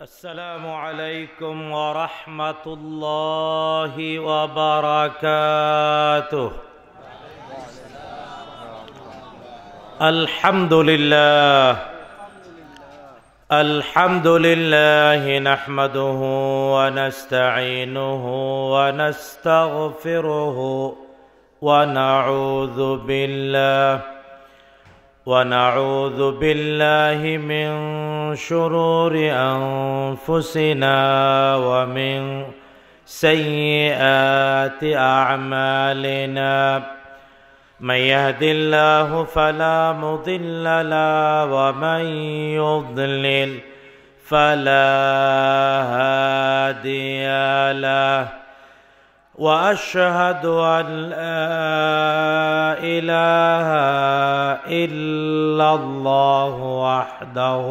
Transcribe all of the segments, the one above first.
السلام عليكم ورحمة الله وبركاته الحمد لله الحمد لله نحمده ونستعينه ونستغفره ونعوذ بالله ونعوذ بالله من شرور انفسنا ومن سيئات اعمالنا من يهد الله فلا مضل له ومن يضلل فلا هادي له واشهد ان لا اله الا الله وحده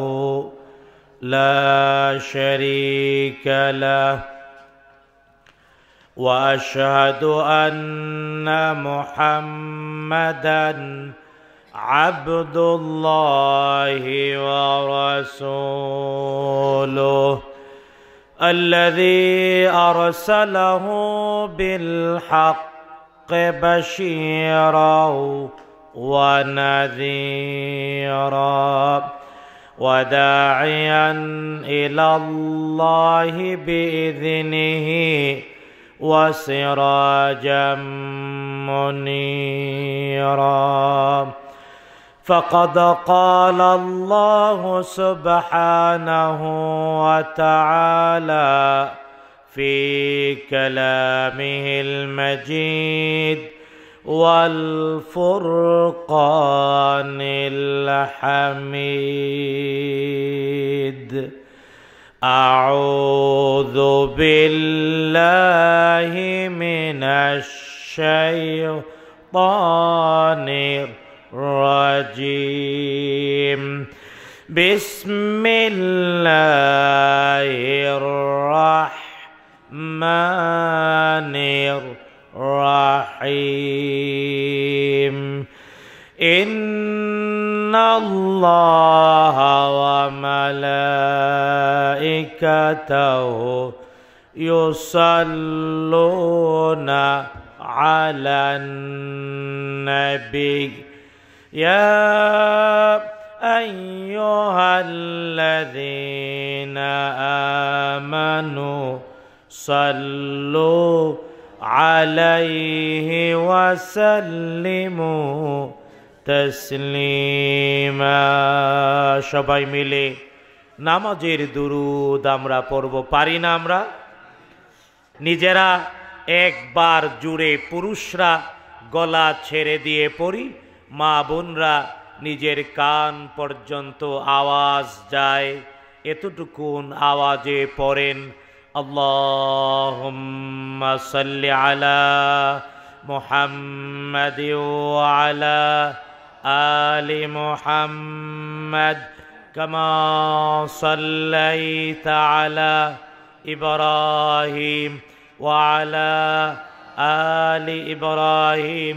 لا شريك له واشهد ان محمدا عبد الله ورسوله الذي أرسله بالحق بشيرا ونذيرا وداعيا إلى الله بإذنه وسراجا منيرا فقد قال الله سبحانه وتعالى في كلامه المجيد والفرقان الحميد اعوذ بالله من الشيطان الرجيم الرجيم بسم الله الرحمن الرحيم إن الله وملائكته يصلون على النبي يا أيها الذين آمنوا صلوا عليه وسلموا তসলিমা সবাই মিলে নামাজের দুরুদ আমরা পড়ব পারি না আমরা নিজেরা একবার জুড়ে পুরুষরা গলা ছেড়ে দিয়ে পড়ি মা বোনরা নিজের কান পর্যন্ত আওয়াজ যায় এতটুকুন আওয়াজে পড়েন আল্লাহ আলা মোহাম্মদ আলা আলি মোহাম্মদ كما صليت على إبراهيم وعلى آل إبراهيم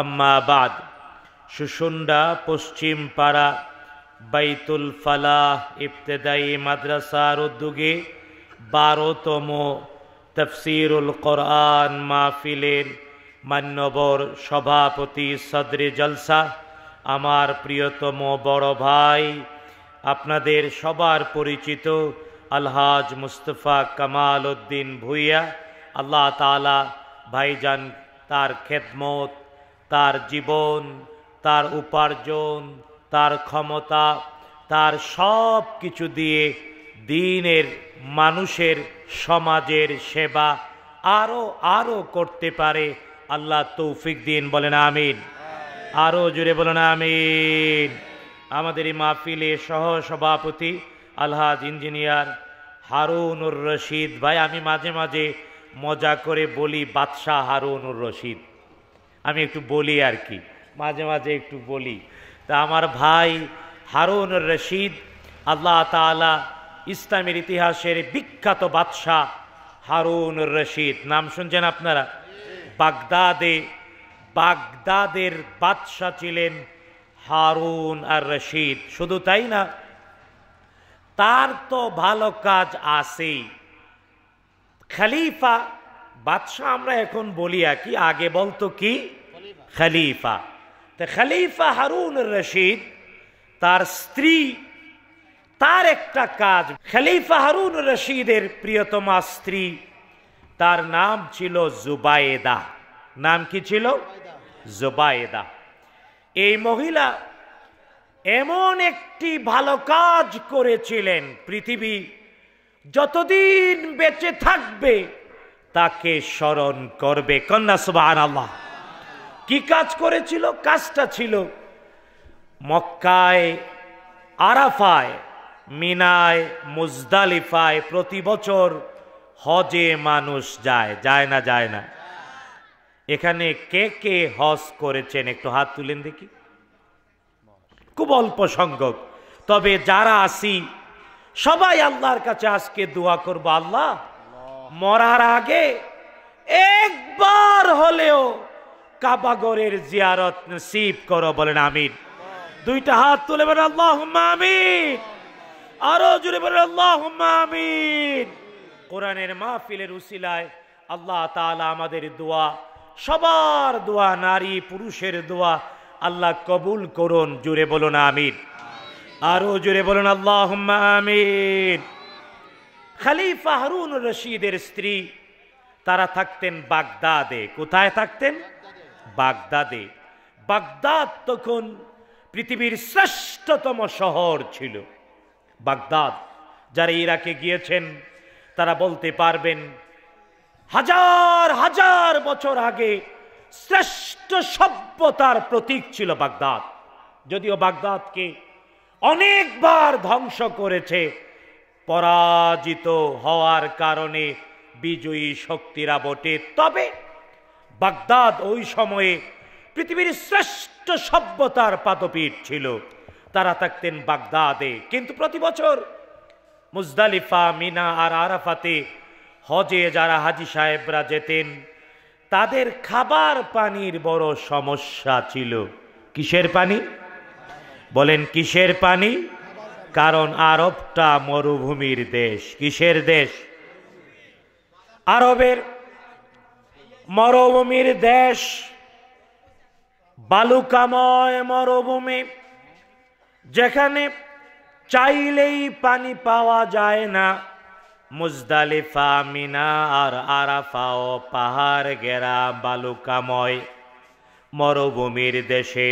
আম্মাবাদ সুসুন্ডা পশ্চিম পাড়া বাইতুল ফালাহ ইফতেদাই মাদ্রাসার উদ্যোগে বারোতম তফসিরুল কোরআন মাহফিলের মান্যবর সভাপতি সদরে জলসা আমার প্রিয়তম বড় ভাই আপনাদের সবার পরিচিত আলহাজ মুস্তফা কামাল উদ্দিন ভুইয়া আল্লাহ তালা ভাইজান তার খেদমত তার জীবন তার উপার্জন তার ক্ষমতা তার সব কিছু দিয়ে দিনের মানুষের সমাজের সেবা আরও আরও করতে পারে আল্লাহ তৌফিক দিন বলেন আমিন আরও জুড়ে বলেন আমিন আমাদের এই মাহফিলে সহ সভাপতি আলহাজ ইঞ্জিনিয়ার হারুনুর রশিদ ভাই আমি মাঝে মাঝে মজা করে বলি বাদশাহ হারুনুর রশিদ আমি একটু বলি আর কি মাঝে মাঝে একটু বলি তা আমার ভাই হারুন রশিদ আল্লাহ তালা ইসলামের ইতিহাসের বিখ্যাত বাদশাহ হারুন রশিদ নাম শুনছেন আপনারা বাগদাদে বাগদাদের বাদশাহ ছিলেন হারুন আর রশিদ শুধু তাই না তার তো ভালো কাজ আছেই খালিফা বাদশাহ আমরা এখন বলি আর কি আগে বলতো কি খলিফা তো খলিফা হারুন রশিদ তার স্ত্রী তার একটা কাজ খলিফা হারুন রশিদের প্রিয়তমা স্ত্রী তার নাম ছিল জুবায়েদা নাম কি ছিল জুবায়েদা এই মহিলা এমন একটি ভালো কাজ করেছিলেন পৃথিবী যতদিন বেঁচে থাকবে তাকে স্মরণ করবে কন্যা সুবাহ আল্লাহ কি কাজ করেছিল কাজটা ছিল মক্কায় আরাফায় মিনায় মুজদালিফায় প্রতি বছর হজে মানুষ যায় যায় না যায় না এখানে কে কে হজ করেছেন একটু হাত তুলেন দেখি খুব অল্প সংখ্যক তবে যারা আসি সবাই আল্লাহর কাছে আজকে দোয়া করবো আল্লাহ মরার আগে একবার হলেও কাবাগরের জিয়ারত নসিব করো বলেন আমিন দুইটা হাত তুলে বলেন আল্লাহ আমিন আরো জোরে বলেন আল্লাহ আমিন কোরআনের মাহফিলের উসিলায় আল্লাহ তাআলা আমাদের দোয়া সবার দোয়া নারী পুরুষের দোয়া আল্লাহ কবুল করুন জুড়ে বলুন আমিন আরো জুড়ে বলুন আল্লাহ আমিন খলিফা হারুন রশিদের স্ত্রী তারা থাকতেন বাগদাদে কোথায় থাকতেন বাগদাদে বাগদাদ তখন পৃথিবীর শ্রেষ্ঠতম শহর ছিল বাগদাদ যারা ইরাকে গিয়েছেন তারা বলতে পারবেন হাজার হাজার বছর আগে শ্রেষ্ঠ সভ্যতার প্রতীক ছিল বাগদাদ যদিও বাগদাদকে অনেকবার ধ্বংস করেছে পরাজিত হওয়ার কারণে বিজয়ী শক্তিরা বটে তবে বাগদাদ ওই সময়ে পৃথিবীর শ্রেষ্ঠ সভ্যতার পাদপীঠ ছিল তারা থাকতেন বাগদাদে কিন্তু প্রতি বছর মুজদালিফা মিনা আর আরাফাতে হজে যারা হাজি সাহেবরা যেতেন তাদের খাবার পানির বড় সমস্যা ছিল কিসের পানি বলেন কিসের পানি কারণ আরবটা মরুভূমির দেশ কিসের দেশ আরবের মরুভূমির দেশ বালুকাময় মরুভূমি যেখানে চাইলেই পানি পাওয়া যায় না মুজদালিফা মিনা আর আরাফাও পাহাড় গেরা বালুকাময় মরুভূমির দেশে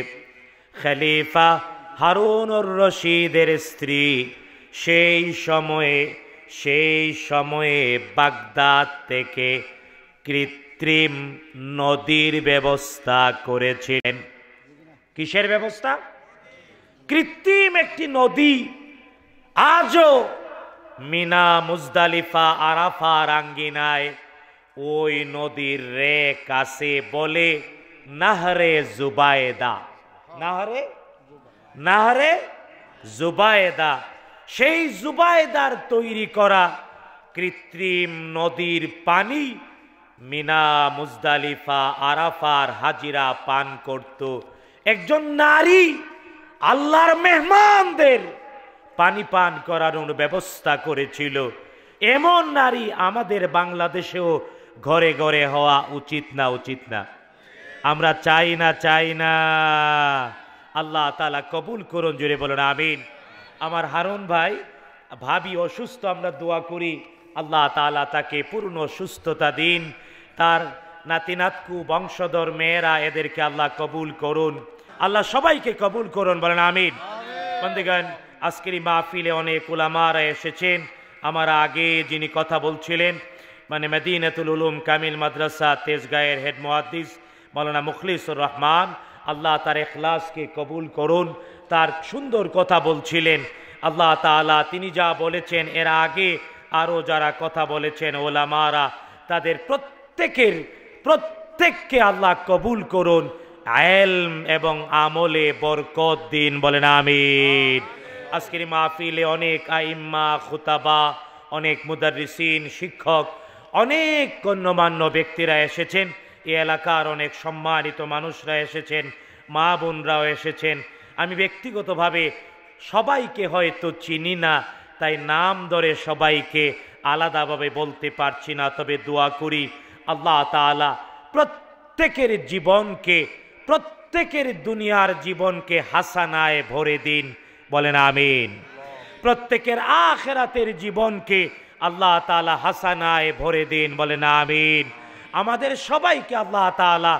খালিফা হারুনুর রশিদের স্ত্রী সেই সময়ে সেই সময়ে বাগদাদ থেকে কৃত কৃত্রিম নদীর ব্যবস্থা করেছিলেন কিসের ব্যবস্থা কৃত্রিম একটি নদী আজও মিনা মুজদালিফা আরাফা রাঙ্গিনায় ওই নদীর রে কাছে বলে নাহরে জুবায়দা নাহরে নাহরে জুবায়দা সেই জুবায়দার তৈরি করা কৃত্রিম নদীর পানি মিনা মুজদালিফা আরাফার হাজিরা পান করত একজন নারী আল্লাহর মেহমানদের পানি পান করানোর ব্যবস্থা করেছিল এমন নারী আমাদের বাংলাদেশেও ঘরে ঘরে হওয়া উচিত না উচিত না আমরা চাই না চাই না আল্লাহ তালা কবুল করুন জুড়ে বলুন আমিন আমার হারুন ভাই ভাবি অসুস্থ আমরা দোয়া করি আল্লাহ তালা তাকে পূর্ণ সুস্থতা দিন তার নাতিনাতকু বংশধর মেয়েরা এদেরকে আল্লাহ কবুল করুন আল্লাহ সবাইকে কবুল করুন বলেন আমিন বন্ধুগণ আজকের মাহফিলে অনেক ওলামারা এসেছেন আমার আগে যিনি কথা বলছিলেন মানে মেদিনাতুল উলুম কামিল মাদ্রাসা তেজগাঁয়ের হেড মোহাদ্দিস মৌলানা মুখলিসুর রহমান আল্লাহ তার এখলাসকে কবুল করুন তার সুন্দর কথা বলছিলেন আল্লাহ তালা তিনি যা বলেছেন এর আগে আরও যারা কথা বলেছেন ওলামারা তাদের প্রত্যেক প্রত্যেকের প্রত্যেককে আল্লাহ কবুল করুন এবং আমলে বরকত দিন বলেন আমিন আজকের মাহফিলে অনেক আইম্মা খুতাবা অনেক মুদারিসিন শিক্ষক অনেক গণ্যমান্য ব্যক্তিরা এসেছেন এ এলাকার অনেক সম্মানিত মানুষরা এসেছেন মা বোনরাও এসেছেন আমি ব্যক্তিগতভাবে সবাইকে হয়তো চিনি না তাই নাম ধরে সবাইকে আলাদাভাবে বলতে পারছি না তবে দোয়া করি আল্লাহ তালা প্রত্যেকের জীবনকে প্রত্যেকের দুনিয়ার জীবনকে হাসানায় ভরে দিন বলেন আমিন প্রত্যেকের আখেরাতের জীবনকে আল্লাহ তালা হাসানায় ভরে দিন বলেন আমিন আমাদের সবাইকে আল্লাহ তালা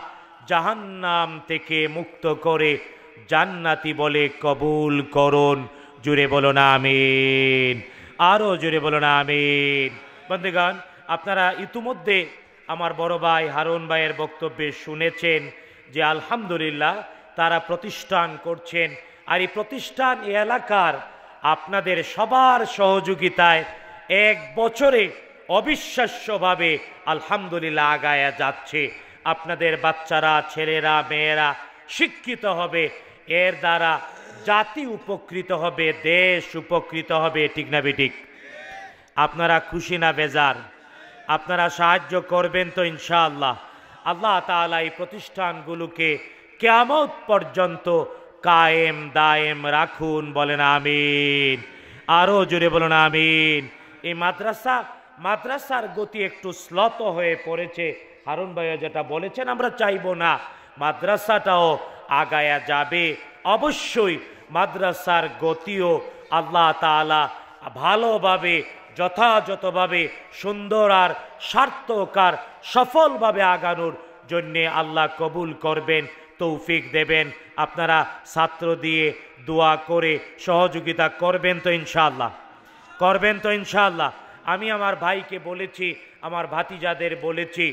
জাহান্নাম থেকে মুক্ত করে জান্নাতি বলে কবুল করুন জুড়ে বলো না আমিন আরও জুড়ে বলো না আমিন বন্ধেগান আপনারা ইতিমধ্যে আমার বড় ভাই হারুন ভাইয়ের বক্তব্যে শুনেছেন যে আলহামদুলিল্লাহ তারা প্রতিষ্ঠান করছেন আর এই প্রতিষ্ঠান এলাকার আপনাদের সবার সহযোগিতায় এক বছরে অবিশ্বাস্যভাবে আলহামদুলিল্লাহ আগায়া যাচ্ছে আপনাদের বাচ্চারা ছেলেরা মেয়েরা শিক্ষিত হবে এর দ্বারা জাতি উপকৃত হবে দেশ উপকৃত হবে ঠিক না বেঠিক আপনারা খুশি না বেজার আপনারা সাহায্য করবেন তো ইনশাআল্লাহ আল্লাহ তালা এই প্রতিষ্ঠানগুলোকে কেমন পর্যন্ত কায়েম দায়েম রাখুন বলেন আমিন আরও জুড়ে বলুন আমিন এই মাদ্রাসা মাদ্রাসার গতি একটু স্লত হয়ে পড়েছে হারুন ভাইয়া যেটা বলেছেন আমরা চাইব না মাদ্রাসাটাও আগায়া যাবে অবশ্যই মাদ্রাসার গতিও আল্লাহ তালা ভালোভাবে যথাযথভাবে সুন্দর আর সার্থক আর সফলভাবে আগানোর জন্যে আল্লাহ কবুল করবেন তৌফিক দেবেন আপনারা ছাত্র দিয়ে দোয়া করে সহযোগিতা করবেন তো ইনশাল্লাহ করবেন তো ইনশাল্লাহ আমি আমার ভাইকে বলেছি আমার ভাতিজাদের বলেছি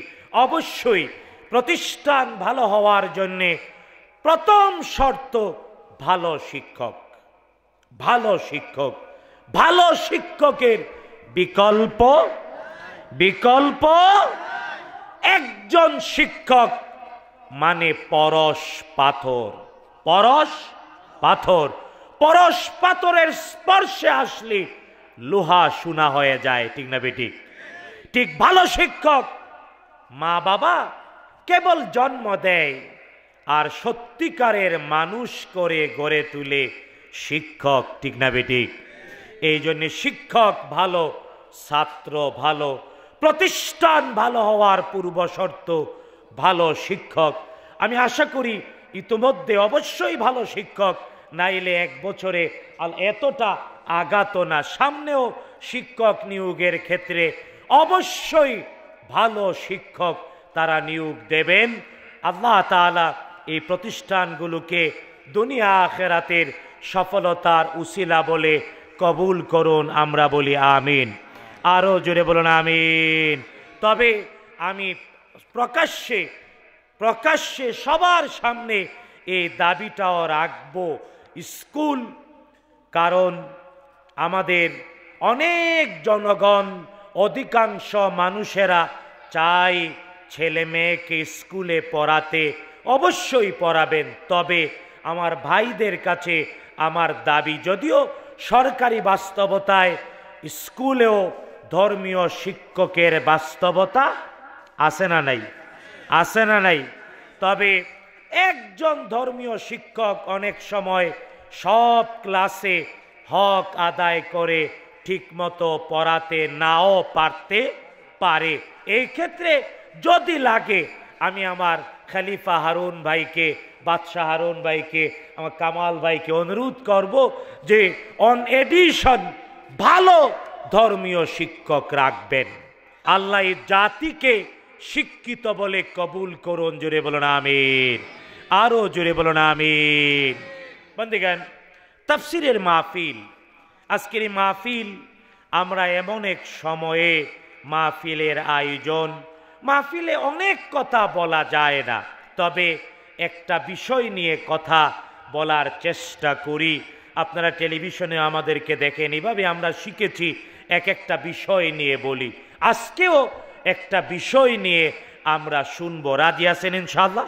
অবশ্যই প্রতিষ্ঠান ভালো হওয়ার জন্যে প্রথম শর্ত ভালো শিক্ষক ভালো শিক্ষক ভালো শিক্ষকের বিকল্প বিকল্প একজন শিক্ষক মানে পরশ পাথর পরশ পাথর পরশ পাথরের স্পর্শে আসলে লোহা শোনা হয়ে যায় ঠিক না বেটি ঠিক ভালো শিক্ষক মা বাবা কেবল জন্ম দেয় আর সত্যিকারের মানুষ করে গড়ে তুলে শিক্ষক ঠিক না বেটি এই জন্য শিক্ষক ভালো ছাত্র ভালো প্রতিষ্ঠান ভালো হওয়ার পূর্ব শর্ত ভালো শিক্ষক আমি আশা করি ইতোমধ্যে অবশ্যই ভালো শিক্ষক নাইলে এক বছরে এতটা আগাত না সামনেও শিক্ষক নিয়োগের ক্ষেত্রে অবশ্যই ভালো শিক্ষক তারা নিয়োগ দেবেন আল্লাহ তালা এই প্রতিষ্ঠানগুলোকে দুনিয়া আখেরাতের সফলতার উশিলা বলে কবুল করুন আমরা বলি আমিন আরও জোরে বলুন আমিন তবে আমি প্রকাশ্যে প্রকাশ্যে সবার সামনে এই দাবিটাও রাখব স্কুল কারণ আমাদের অনেক জনগণ অধিকাংশ মানুষেরা চাই ছেলে মেয়েকে স্কুলে পড়াতে অবশ্যই পড়াবেন তবে আমার ভাইদের কাছে আমার দাবি যদিও সরকারি বাস্তবতায় স্কুলেও ধর্মীয় শিক্ষকের বাস্তবতা আছে না নাই আছে না নাই তবে একজন ধর্মীয় শিক্ষক অনেক সময় সব ক্লাসে হক আদায় করে ঠিকমতো পড়াতে নাও পারতে পারে এই ক্ষেত্রে যদি লাগে আমি আমার খালিফা হারুন ভাইকে বাদশাহ হারুন ভাইকে আমার কামাল ভাইকে অনুরোধ করব যে অন এডিশন ভালো ধর্মীয় শিক্ষক রাখবেন আল্লাহ জাতিকে শিক্ষিত বলে কবুল করুন জোরে বলুন আমিন আরও জোরে বলুন আমিন বন্দিগান তফসিরের মাহফিল আজকের এই মাহফিল আমরা এমন এক সময়ে মাহফিলের আয়োজন মাহফিলে অনেক কথা বলা যায় না তবে একটা বিষয় নিয়ে কথা বলার চেষ্টা করি আপনারা টেলিভিশনে আমাদেরকে দেখেন এভাবে আমরা শিখেছি এক একটা বিষয় নিয়ে বলি আজকেও একটা বিষয় নিয়ে আমরা শুনবো রাজি আছেন ইনশাল্লাহ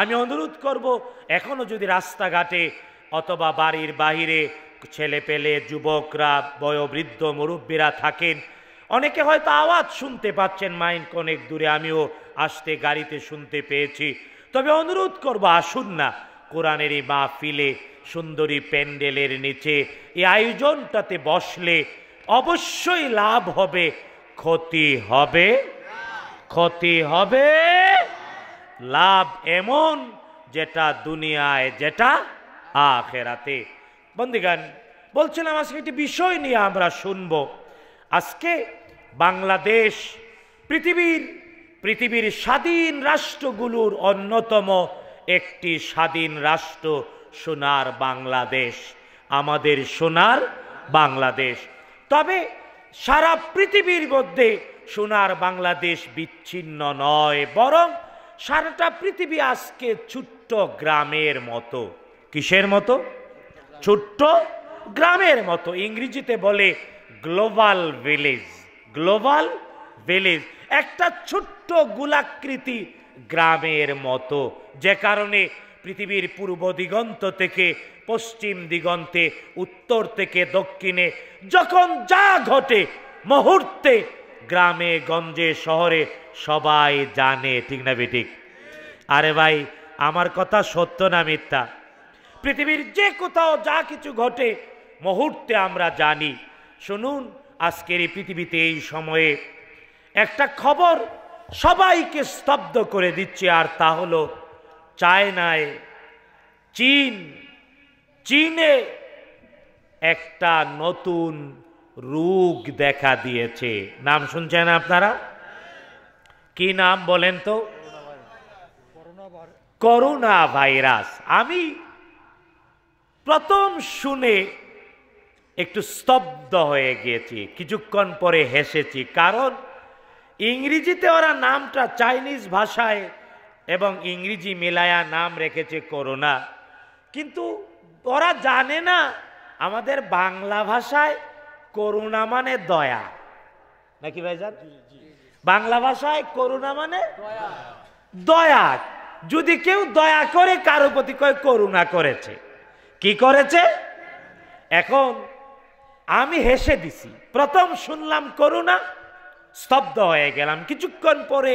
আমি অনুরোধ করব এখনও যদি রাস্তাঘাটে অথবা বাড়ির বাহিরে ছেলে পেলে যুবকরা বয়োবৃদ্ধ মুরব্বীরা থাকেন অনেকে হয়তো আওয়াজ শুনতে পাচ্ছেন মাইন্ড অনেক দূরে আমিও আসতে গাড়িতে শুনতে পেয়েছি তবে অনুরোধ করবো আসুন না কোরআনের এই মাহফিলে সুন্দরী প্যান্ডেলের নিচে এই আয়োজনটাতে বসলে অবশ্যই লাভ হবে ক্ষতি হবে ক্ষতি হবে লাভ এমন যেটা দুনিয়ায় যেটা আখেরাতে বন্দিগান বলছিলাম আজকে একটি বিষয় নিয়ে আমরা শুনব আজকে বাংলাদেশ পৃথিবীর পৃথিবীর স্বাধীন রাষ্ট্রগুলোর অন্যতম একটি স্বাধীন রাষ্ট্র সোনার বাংলাদেশ আমাদের সোনার বাংলাদেশ তবে সারা পৃথিবীর মধ্যে সোনার বাংলাদেশ বিচ্ছিন্ন নয় বরং সারাটা পৃথিবী আজকে ছোট্ট গ্রামের মতো কিসের মতো ছোট্ট গ্রামের মতো ইংরেজিতে বলে গ্লোবাল ভিলেজ গ্লোবাল ভিলেজ একটা ছোট্ট গোলাকৃতি গ্রামের মতো যে কারণে পৃথিবীর পূর্ব দিগন্ত থেকে পশ্চিম দিগন্তে উত্তর থেকে দক্ষিণে যখন যা ঘটে মুহূর্তে গ্রামে গঞ্জে শহরে সবাই জানে ঠিক না বেঠিক আরে ভাই আমার কথা সত্য না মিথ্যা পৃথিবীর যে কোথাও যা কিছু ঘটে মুহূর্তে আমরা জানি শুনুন আজকের এই পৃথিবীতে এই সময়ে একটা খবর সবাইকে স্তব্ধ করে দিচ্ছে আর তা হল চায়নায় চীন চীনে একটা নতুন রোগ দেখা দিয়েছে নাম শুনছেন আপনারা কি নাম বলেন তো করোনা ভাইরাস আমি প্রথম শুনে একটু স্তব্ধ হয়ে গিয়েছি কিছুক্ষণ পরে হেসেছি কারণ ইংরেজিতে ওরা নামটা চাইনিজ ভাষায় এবং ইংরেজি মিলায়া নাম রেখেছে করোনা কিন্তু ওরা জানে না আমাদের বাংলা ভাষায় করুণা মানে দয়া নাকি ভাইজান বাংলা ভাষায় করুণা মানে দয়া যদি কেউ দয়া করে কারো প্রতি কয় করুণা করেছে কি করেছে এখন আমি হেসে দিছি প্রথম শুনলাম করুণা স্তব্ধ হয়ে গেলাম কিছুক্ষণ পরে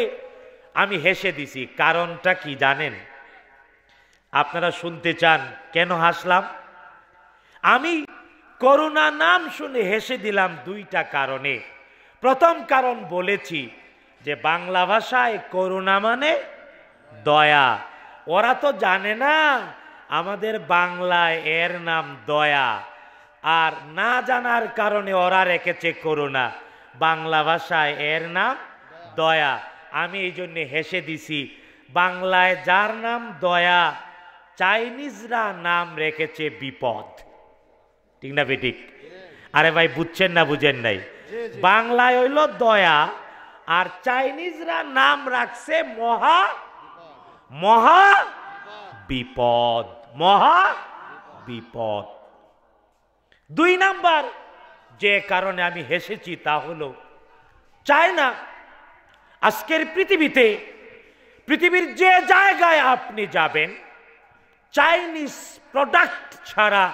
আমি হেসে দিছি কারণটা কি জানেন আপনারা শুনতে চান কেন হাসলাম আমি করোনা নাম শুনে হেসে দিলাম দুইটা কারণে প্রথম কারণ বলেছি যে বাংলা ভাষায় করুণা মানে দয়া ওরা তো জানে না আমাদের বাংলায় এর নাম দয়া আর না জানার কারণে ওরা রেখেছে করুণা বাংলা ভাষায় এর নাম দয়া আমি এই জন্য হেসে দিছি বাংলায় যার নাম দয়া চাইনিজরা নাম রেখেছে বিপদ ঠিক না বেটিক আরে ভাই বুঝছেন না বুঝেন নাই বাংলায় হইল দয়া আর চাইনিজরা নাম রাখছে মহা মহা বিপদ মহা বিপদ দুই নাম্বার যে কারণে আমি হেসেছি তা হলো চায় না আজকের পৃথিবীতে পৃথিবীর যে জায়গায় আপনি যাবেন চাইনিজ প্রোডাক্ট ছাড়া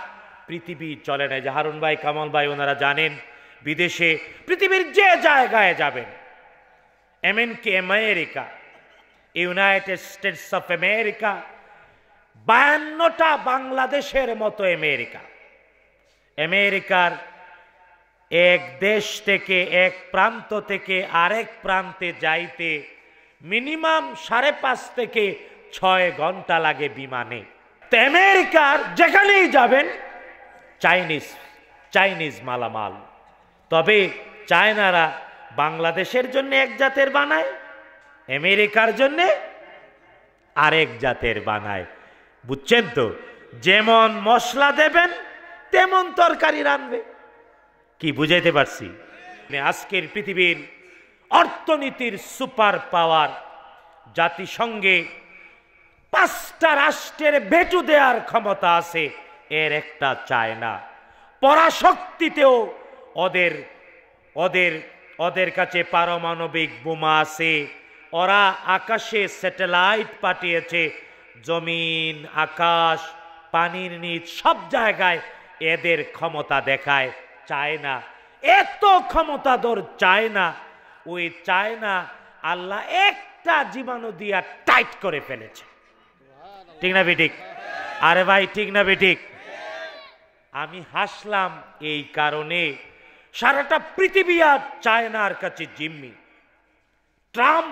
পৃথিবী চলে না জাহারুন ভাই কামাল ভাই ওনারা জানেন বিদেশে পৃথিবীর যে জায়গায় যাবেন এমনকি America United States of America বায়ান্নটা বাংলাদেশের মতো আমেরিকা আমেরিকার এক দেশ থেকে এক প্রান্ত থেকে আরেক প্রান্তে যাইতে মিনিমাম সাড়ে পাঁচ থেকে ছয় ঘন্টা লাগে বিমানে আমেরিকার যেখানেই যাবেন চাইনিজ চাইনিজ মালামাল তবে চায়নারা বাংলাদেশের জন্য এক জাতের বানায় আমেরিকার জন্যে আরেক জাতের বানায় বুঝছেন তো যেমন মশলা দেবেন তেমন তরকারি রাঁধবে কি বুঝাইতে পারছি মানে আজকের পৃথিবীর অর্থনীতির সুপার পাওয়ার জাতিসংঘে পাঁচটা রাষ্ট্রের বেটু দেওয়ার ক্ষমতা আছে এর একটা চায় না পরাশক্তিতেও ওদের ওদের ওদের কাছে পারমাণবিক বোমা আছে ওরা আকাশে স্যাটেলাইট পাঠিয়েছে জমিন আকাশ পানির নিচ সব জায়গায় এদের ক্ষমতা দেখায় চায় না এত ক্ষমতাধর চায় না ওই চায় না আল্লাহ একটা জীবাণু দিয়া টাইট করে ফেলেছে ঠিক না বেটিক আরে ভাই ঠিক না বেটিক আমি হাসলাম এই কারণে সারাটা পৃথিবী আর চায়নার কাছে জিম্মি ট্রাম্প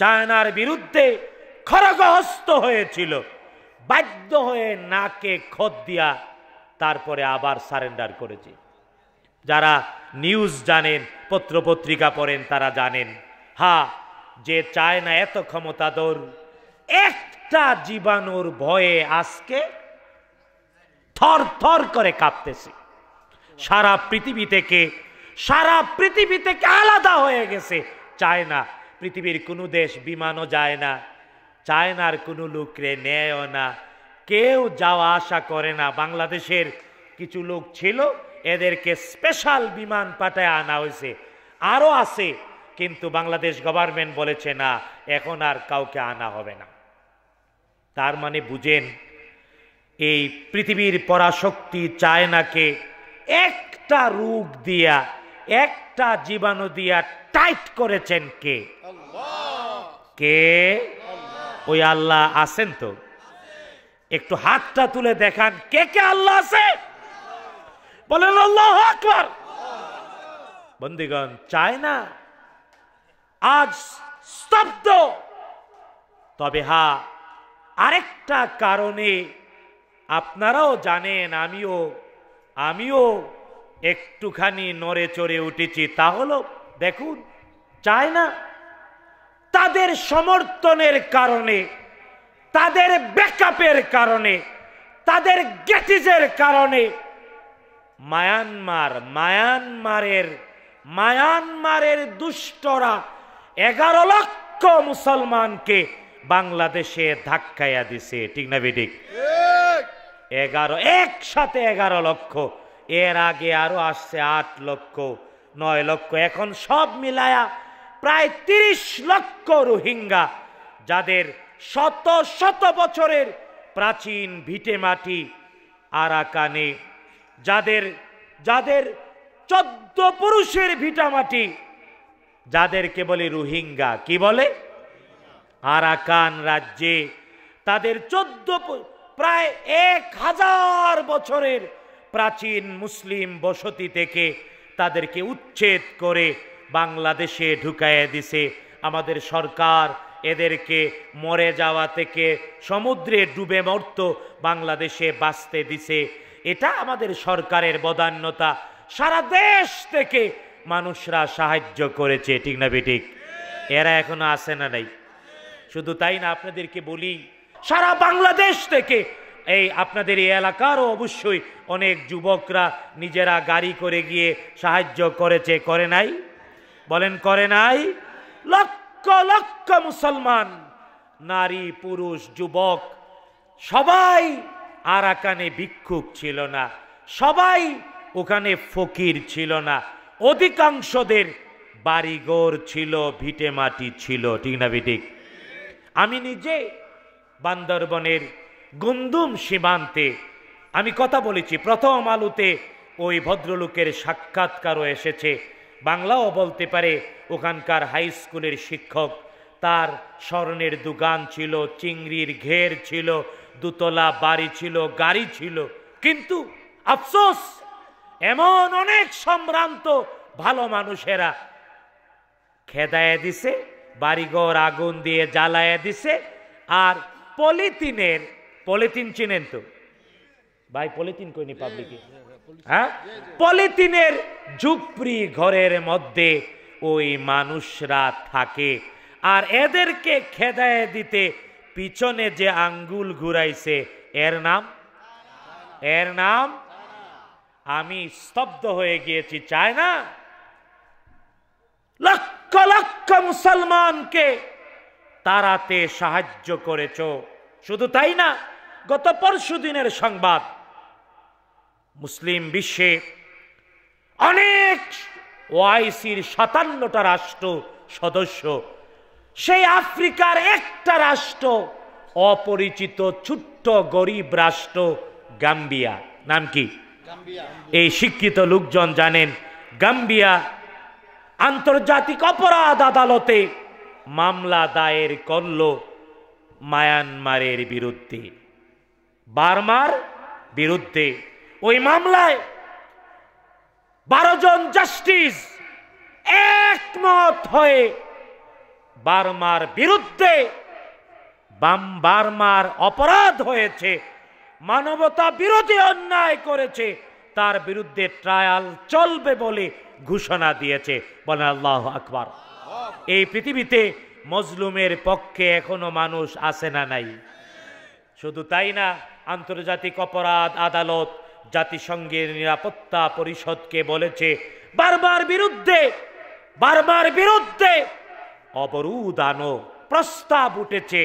চায়নার বিরুদ্ধে খরগহস্ত হয়েছিল বাধ্য হয়ে নাকে খত দিয়া তারপরে আবার সারেন্ডার করেছে যারা নিউজ জানেন পত্রপত্রিকা পড়েন তারা জানেন হা যে চায় না এত ক্ষমতাধর একটা জীবাণুর ভয়ে আজকে থর থর করে কাঁপতেছে সারা পৃথিবী থেকে সারা পৃথিবী থেকে আলাদা হয়ে গেছে চায় না পৃথিবীর কোনো দেশ বিমানও যায় না চায়নার কোনো লোকরে নেয়ও না কেউ যাওয়া আসা করে না বাংলাদেশের কিছু লোক ছিল এদেরকে স্পেশাল বিমান পাঠায় আনা হয়েছে আরও আছে কিন্তু বাংলাদেশ গভর্নমেন্ট বলেছে না এখন আর কাউকে আনা হবে না তার মানে বুঝেন এই পৃথিবীর পরাশক্তি চায়নাকে একটা রোগ দিয়া একটা জীবাণু দিয়া টাইট করেছেন কে কে ওই আল্লাহ আছেন তো একটু হাতটা তুলে দেখান কে কে আল্লাহ আছে বলেন আল্লাহ আকবার বন্দিগণ চায় না আজ স্তব্ধ তবে হা আরেকটা কারণে আপনারাও জানেন আমিও আমিও একটুখানি নড়ে চড়ে উঠেছি তা হলো দেখুন চায় না তাদের সমর্থনের কারণে তাদের ব্যাকআপের কারণে তাদের গেটিজের কারণে মায়ানমার মায়ানমারের মায়ানমারের দুষ্টরা এগারো লক্ষ মুসলমানকে বাংলাদেশে ধাক্কাইয়া দিছে ঠিক না বিডিক এগারো একসাথে এগারো লক্ষ এর আগে আরো আসছে আট লক্ষ নয় লক্ষ এখন সব মিলায়া প্রায় তিরিশ লক্ষ রোহিঙ্গা যাদের শত শত বছরের প্রাচীন ভিটে মাটি আরাকানে যাদের যাদের চোদ্দ পুরুষের ভিটামাটি যাদেরকে বলে রোহিঙ্গা কি বলে আরাকান রাজ্যে তাদের চোদ্দ প্রায় এক হাজার বছরের প্রাচীন মুসলিম বসতি থেকে তাদেরকে উচ্ছেদ করে বাংলাদেশে ঢুকাইয়া দিছে আমাদের সরকার এদেরকে মরে যাওয়া থেকে সমুদ্রে ডুবে মরত বাংলাদেশে বাঁচতে দিছে এটা আমাদের সরকারের বদান্যতা সারা দেশ থেকে মানুষরা সাহায্য করেছে ঠিক না বেঠিক এরা এখনো আসে না নাই শুধু তাই না আপনাদেরকে বলি সারা বাংলাদেশ থেকে এই আপনাদের এই এলাকারও অবশ্যই অনেক যুবকরা নিজেরা গাড়ি করে গিয়ে সাহায্য করেছে করে নাই বলেন করে নাই লক্ষ লক্ষ মুসলমান নারী পুরুষ যুবক সবাই আরাকানে ভিক্ষুক ছিল না সবাই ওখানে ফকির ছিল না অধিকাংশদের বাড়িঘর ছিল ভিটে মাটি ছিল ঠিক না ভিটিক আমি নিজে বান্দরবনের গুন্দুম সীমান্তে আমি কথা বলেছি প্রথম আলোতে ওই ভদ্রলোকের সাক্ষাৎকারও এসেছে বাংলাও বলতে পারে ওখানকার হাই স্কুলের শিক্ষক তার স্বর্ণের দোকান ছিল চিংড়ির ঘের ছিল দুতলা বাড়ি ছিল গাড়ি ছিল কিন্তু আফসোস এমন অনেক সম্ভ্রান্ত ভালো মানুষেরা খেদায় দিছে বাড়িঘর আগুন দিয়ে জ্বালায় দিছে আর পলিথিনের পলিথিন চিনেন তো ভাই পলিথিন কইনি পাবলিকে হ্যাঁ পলিথিনের ঝুপড়ি ঘরের মধ্যে ওই মানুষরা থাকে আর এদেরকে খেদায় দিতে পিছনে যে আঙ্গুল ঘুরাইছে এর নাম এর নাম আমি স্তব্ধ হয়ে গিয়েছি চায় না লক্ষ লক্ষ মুসলমানকে তারাতে সাহায্য করেছ শুধু তাই না গত পরশু দিনের সংবাদ মুসলিম বিশ্বে অনেক ওয়াইসির সাতান্নটা রাষ্ট্র সদস্য সেই আফ্রিকার একটা রাষ্ট্র অপরিচিত ছোট্ট গরিব রাষ্ট্র গাম্বিয়া নাম কি এই শিক্ষিত লোকজন জানেন গাম্বিয়া আন্তর্জাতিক অপরাধ আদালতে মামলা দায়ের করল মায়ানমারের বিরুদ্ধে বার্মার বিরুদ্ধে ওই মামলায় বারো জন জাস্টিস একমত হয়ে বার্মার বিরুদ্ধে বাম বার্মার অপরাধ হয়েছে মানবতা বিরোধী অন্যায় করেছে তার বিরুদ্ধে ট্রায়াল চলবে বলে ঘোষণা দিয়েছে বলে আল্লাহ আকবর এই পৃথিবীতে মজলুমের পক্ষে এখনো মানুষ আসে না নাই শুধু তাই না আন্তর্জাতিক অপরাধ আদালত জাতিসংঘের নিরাপত্তা পরিষদকে বলেছে বারবার বিরুদ্ধে বারবার বিরুদ্ধে অবরুদানো প্রস্তাব উঠেছে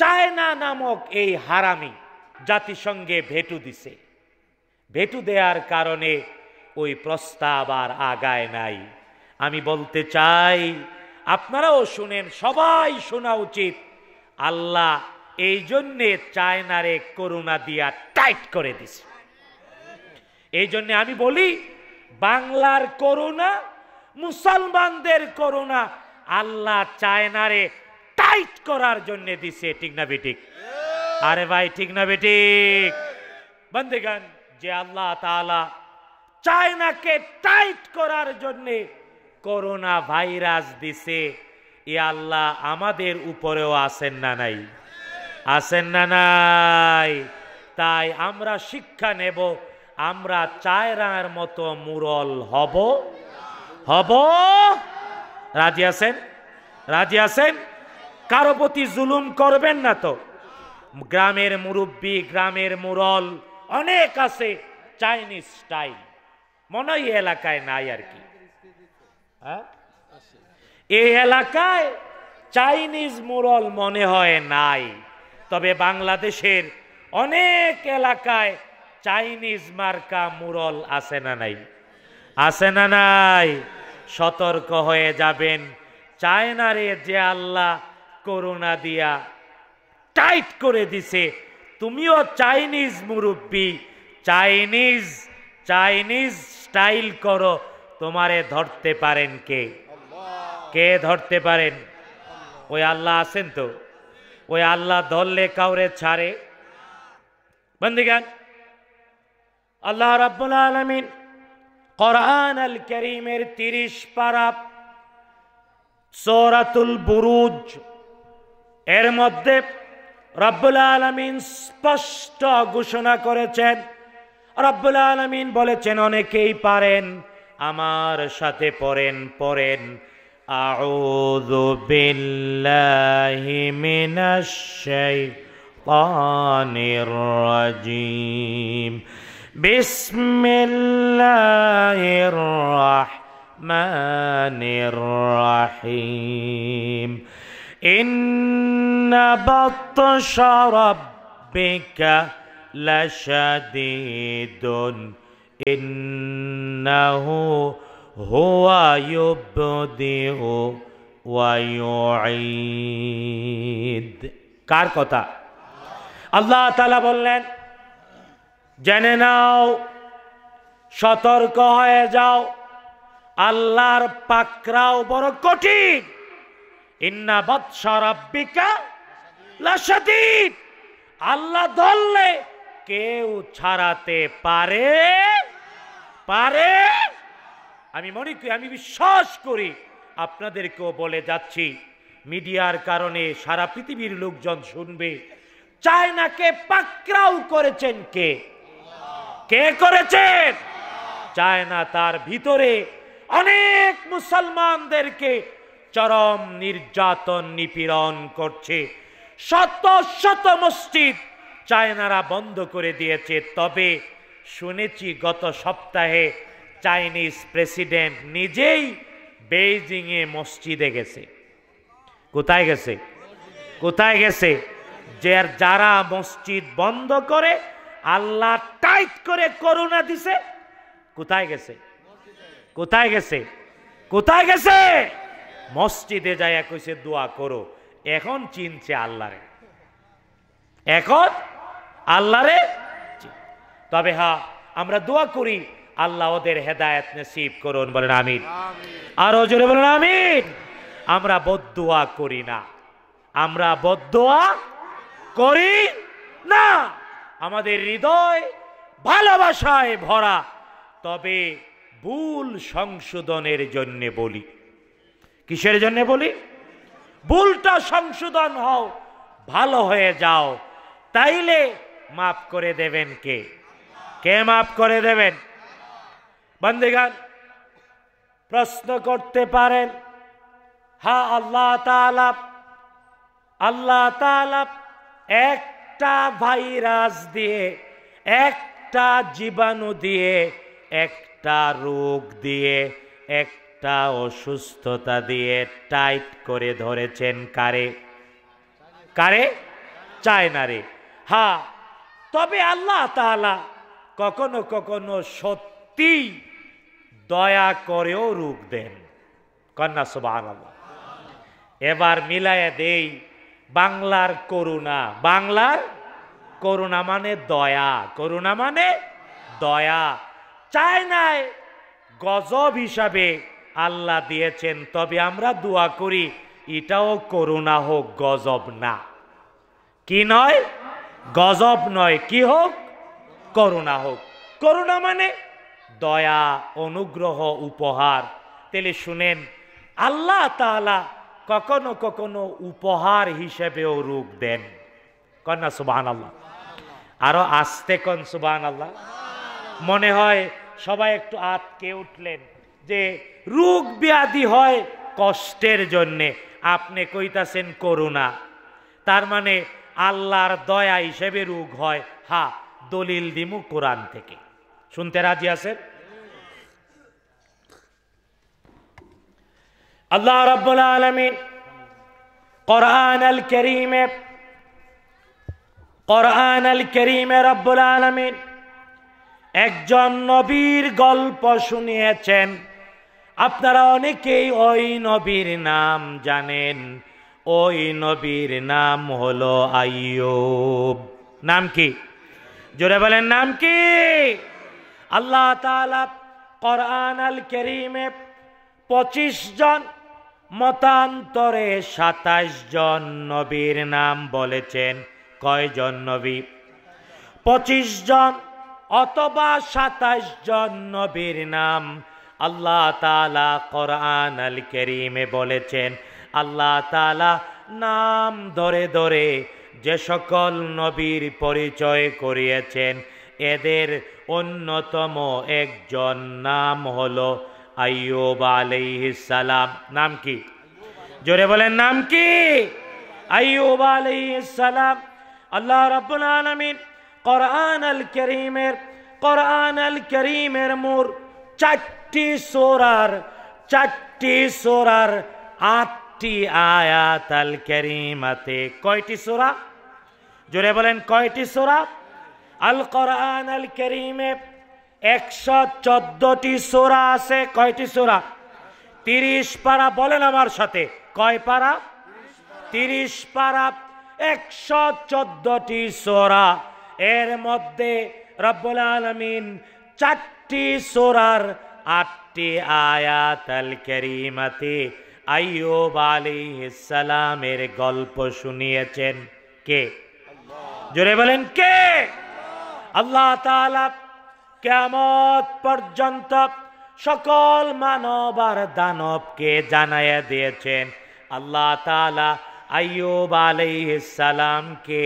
চায়না নামক এই হারামি জাতিসংঘে ভেটু দিছে ভেটু দেওয়ার কারণে ওই প্রস্তাব আর আগায় নাই আমি বলতে চাই আপনারাও শুনেন সবাই শোনা উচিত আল্লাহ এই জন্যে চায়নারে করুণা দিয়া টাইট করে দিছে এই জন্যে আমি বলি বাংলার করুণা মুসলমানদের করুণা আল্লাহ চায়নারে টাইট করার জন্য দিছে ঠিক না বেটিক আরে ভাই ঠিক না বেটিক বন্দেগান যে আল্লাহ তালা চায়নাকে টাইট করার জন্যে করোনা ভাইরাস দিছে এ আল্লাহ আমাদের উপরেও আসেন না নাই আসেন না নাই তাই আমরা শিক্ষা নেব আমরা চায়রার মতো মুরল হব হব রাজি আছেন রাজি আছেন কারো প্রতি জুলুম করবেন না তো গ্রামের মুরব্বী গ্রামের মুরল অনেক আছে চাইনিজ স্টাইল মনে হয় এলাকায় নাই আর কি হ্যাঁ? এই এলাকায় চাইনিজ মুরল মনে হয় নাই তবে বাংলাদেশের অনেক এলাকায় চাইনিজ মার্কা মুরল আছে না নাই আছে না নাই সতর্ক হয়ে যাবেন চায়নারে যে আল্লাহ করুণা দিয়া টাইট করে দিছে তুমিও চাইনিজ মুরব্বী চাইনিজ চাইনিজ স্টাইল করো তোমারে ধরতে পারেন কে কে ধরতে পারেন ওই আল্লাহ আছেন তো ওই আল্লাহ ধরলে কাউরে ছাড়ে বন্দিগান আল্লাহ রাব্বুল আলমিন কোরআন আল করিমের তিরিশ পারা সৌরাতুল বুরুজ এর মধ্যে রব্বুল আলমিন স্পষ্ট ঘোষণা করেছেন রব্বুল আলমিন বলেছেন অনেকেই পারেন আমার সাথে পড়েন পড়েন أعوذ بالله من الشيطان الرجيم بسم الله الرحمن الرحيم إن بطش ربك لشديد إنه هو يبدئ ويعيد কার কথা আল্লাহ তালা বললেন জেনে নাও সতর্ক হয়ে যাও আল্লাহর পাকরাও বড় কঠিন ইন্না বৎসরাব্বিকা আল্লাহ ধরলে কেউ ছাড়াতে পারে পারে আমি মনে করি আমি বিশ্বাস করি আপনাদেরকেও বলে যাচ্ছি মিডিয়ার কারণে সারা পৃথিবীর লোকজন শুনবে চায়নাকে পাকরাও করেছেন কে কে করেছেন চায় না তার ভিতরে অনেক মুসলমানদেরকে চরম নির্যাতন নিপীড়ন করছে শত শত মসজিদ চায়নারা বন্ধ করে দিয়েছে তবে শুনেছি গত সপ্তাহে চাইনিজ প্রেসিডেন্ট নিজেই বেইজিংয়ে মসজিদে গেছে কোথায় গেছে কোথায় গেছে যে যারা মসজিদ বন্ধ করে আল্লাহ টাইট করে করুণা দিছে কোথায় গেছে কোথায় গেছে কোথায় গেছে মসজিদে যাইয়া কইছে দোয়া করো এখন চিনছে আল্লাহরে এখন আল্লাহরে তবে হা আমরা দোয়া করি আল্লাহ ওদের হেদায়ত নসিব করুন বলেন আমিন আর জোরে বলেন আমিন আমরা বদোয়া করি না আমরা বদোয়া করি না আমাদের হৃদয় ভালোবাসায় ভরা তবে ভুল সংশোধনের জন্যে বলি কিসের জন্যে বলি ভুলটা সংশোধন হও ভালো হয়ে যাও তাইলে মাফ করে দেবেন কে কে মাফ করে দেবেন বন্দেগান প্রশ্ন করতে পারেন হা আল্লাহ আল্লাহ এক একটা ভাইরাস দিয়ে একটা জীবাণু দিয়ে একটা রোগ দিয়ে একটা অসুস্থতা দিয়ে টাইট করে ধরেছেন কারে কারে চায় না রে হা হ্যাঁ, তবে আল্লাহ তালা কখনো কখনো সত্যি দয়া করেও রূপ দেন কন্যা সুবাহ এবার মিলায় দেই বাংলার করুণা বাংলার করুণা মানে দয়া করুণা মানে দয়া চায় নাই গজব হিসাবে আল্লাহ দিয়েছেন তবে আমরা দোয়া করি এটাও করুণা হোক গজব না কি নয় গজব নয় কি হোক করুণা হোক করুণা মানে দয়া অনুগ্রহ উপহার তেলে শুনেন আল্লাহ তালা কখনো কখনো উপহার হিসেবেও রূপ দেন কন্যা সুবাহ আল্লাহ আরো আসতে কন সুবাহ আল্লাহ মনে হয় সবাই একটু আতকে উঠলেন যে রোগ ব্যাধি হয় কষ্টের জন্যে আপনি কইতাছেন করুণা তার মানে আল্লাহর দয়া হিসেবে রোগ হয় হা দলিল দিমু কোরআন থেকে শুনতে রাজি আছেন আল্লাহ রব্বুল আলমিন কোরআন আল করিমে কোরআন আল করিমে রব্বুল আলমিন একজন নবীর গল্প শুনিয়েছেন আপনারা অনেকেই ওই নবীর নাম জানেন ওই নবীর নাম হলো আইয়ব নাম কি জোরে বলেন নাম কি আল্লাহ তালা কোরআন আল করিমে পঁচিশ জন মতান্তরে সাতাশ জন নবীর নাম বলেছেন কয়জন নবী পঁচিশ জন অথবা সাতাশ জন নবীর নাম আল্লাহ তালা কোরআন আল করিমে বলেছেন আল্লাহ তালা নাম ধরে ধরে যে সকল নবীর পরিচয় করিয়েছেন এদের অন্যতম একজন নাম হলো আইয়ুব আলাইহিস সালাম নাম কি জোরে বলেন নাম কি আইয়ুব আলাইহিস সালাম আল্লাহ রাব্বুল আলামিন কোরআন আল করিমের কোরআন আল মোর চারটি সোরার চারটি সোরার আটটি আয়াত আল কয়টি সোরা জোরে বলেন কয়টি সোরা আল কোরআন আল একশো চোদ্দটি সোরা আছে কয়টি সোরা তিরিশ পারা বলেন আমার সাথে কয় পারা তিরিশ পারা একশো চোদ্দটি সোরা এর মধ্যে রব্বুল আলমিন চারটি সোরার আটটি আয়াত আল করিমাতে আইয়ুব সালামের গল্প শুনিয়েছেন কে জোরে বলেন কে আল্লাহ তাআলা কেমত পর্যন্ত সকল মানব আর দানবকে জানাই দিয়েছেন আল্লাহ তালা আইয়ুব আলাইসালামকে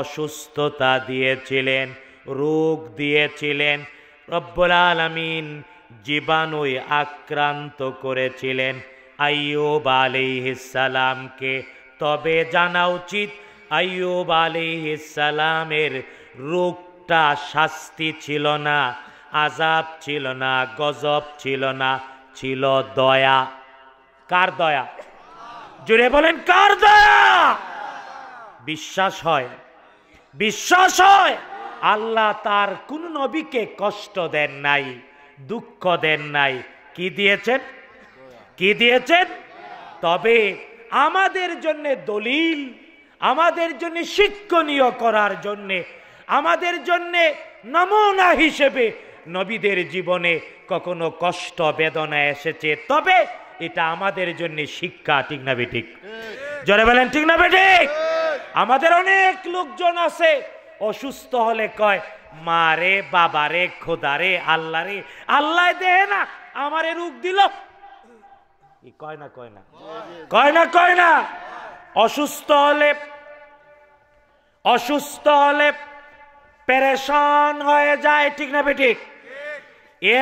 অসুস্থতা দিয়েছিলেন রোগ দিয়েছিলেন রব্বুল আলমিন জীবাণুই আক্রান্ত করেছিলেন আইয়ুব আলিহিসালামকে তবে জানা উচিত আইয়ুব আলিহিসালামের রোগ একটা শাস্তি ছিল না আজাব ছিল না গজব ছিল না ছিল দয়া কার দয়া জুড়ে বলেন কার দয়া বিশ্বাস হয় বিশ্বাস হয় আল্লাহ তার কোন নবীকে কষ্ট দেন নাই দুঃখ দেন নাই কি দিয়েছেন কি দিয়েছেন তবে আমাদের জন্য দলিল আমাদের জন্য শিক্ষণীয় করার জন্যে আমাদের জন্যে নমুনা হিসেবে নবীদের জীবনে কখনো কষ্ট বেদনা এসেছে তবে এটা আমাদের জন্য শিক্ষা ঠিক না বেঠিক জরে বলেন ঠিক না বেঠিক আমাদের অনেক লোকজন আছে অসুস্থ হলে কয় মারে বাবারে খোদারে আল্লাহ রে আল্লাহ দেহে না আমারে রূপ দিল কয় না কয় না কয় না কয় না অসুস্থ হলে অসুস্থ হলে পেরেশান হয়ে যায় ঠিক না বেঠিক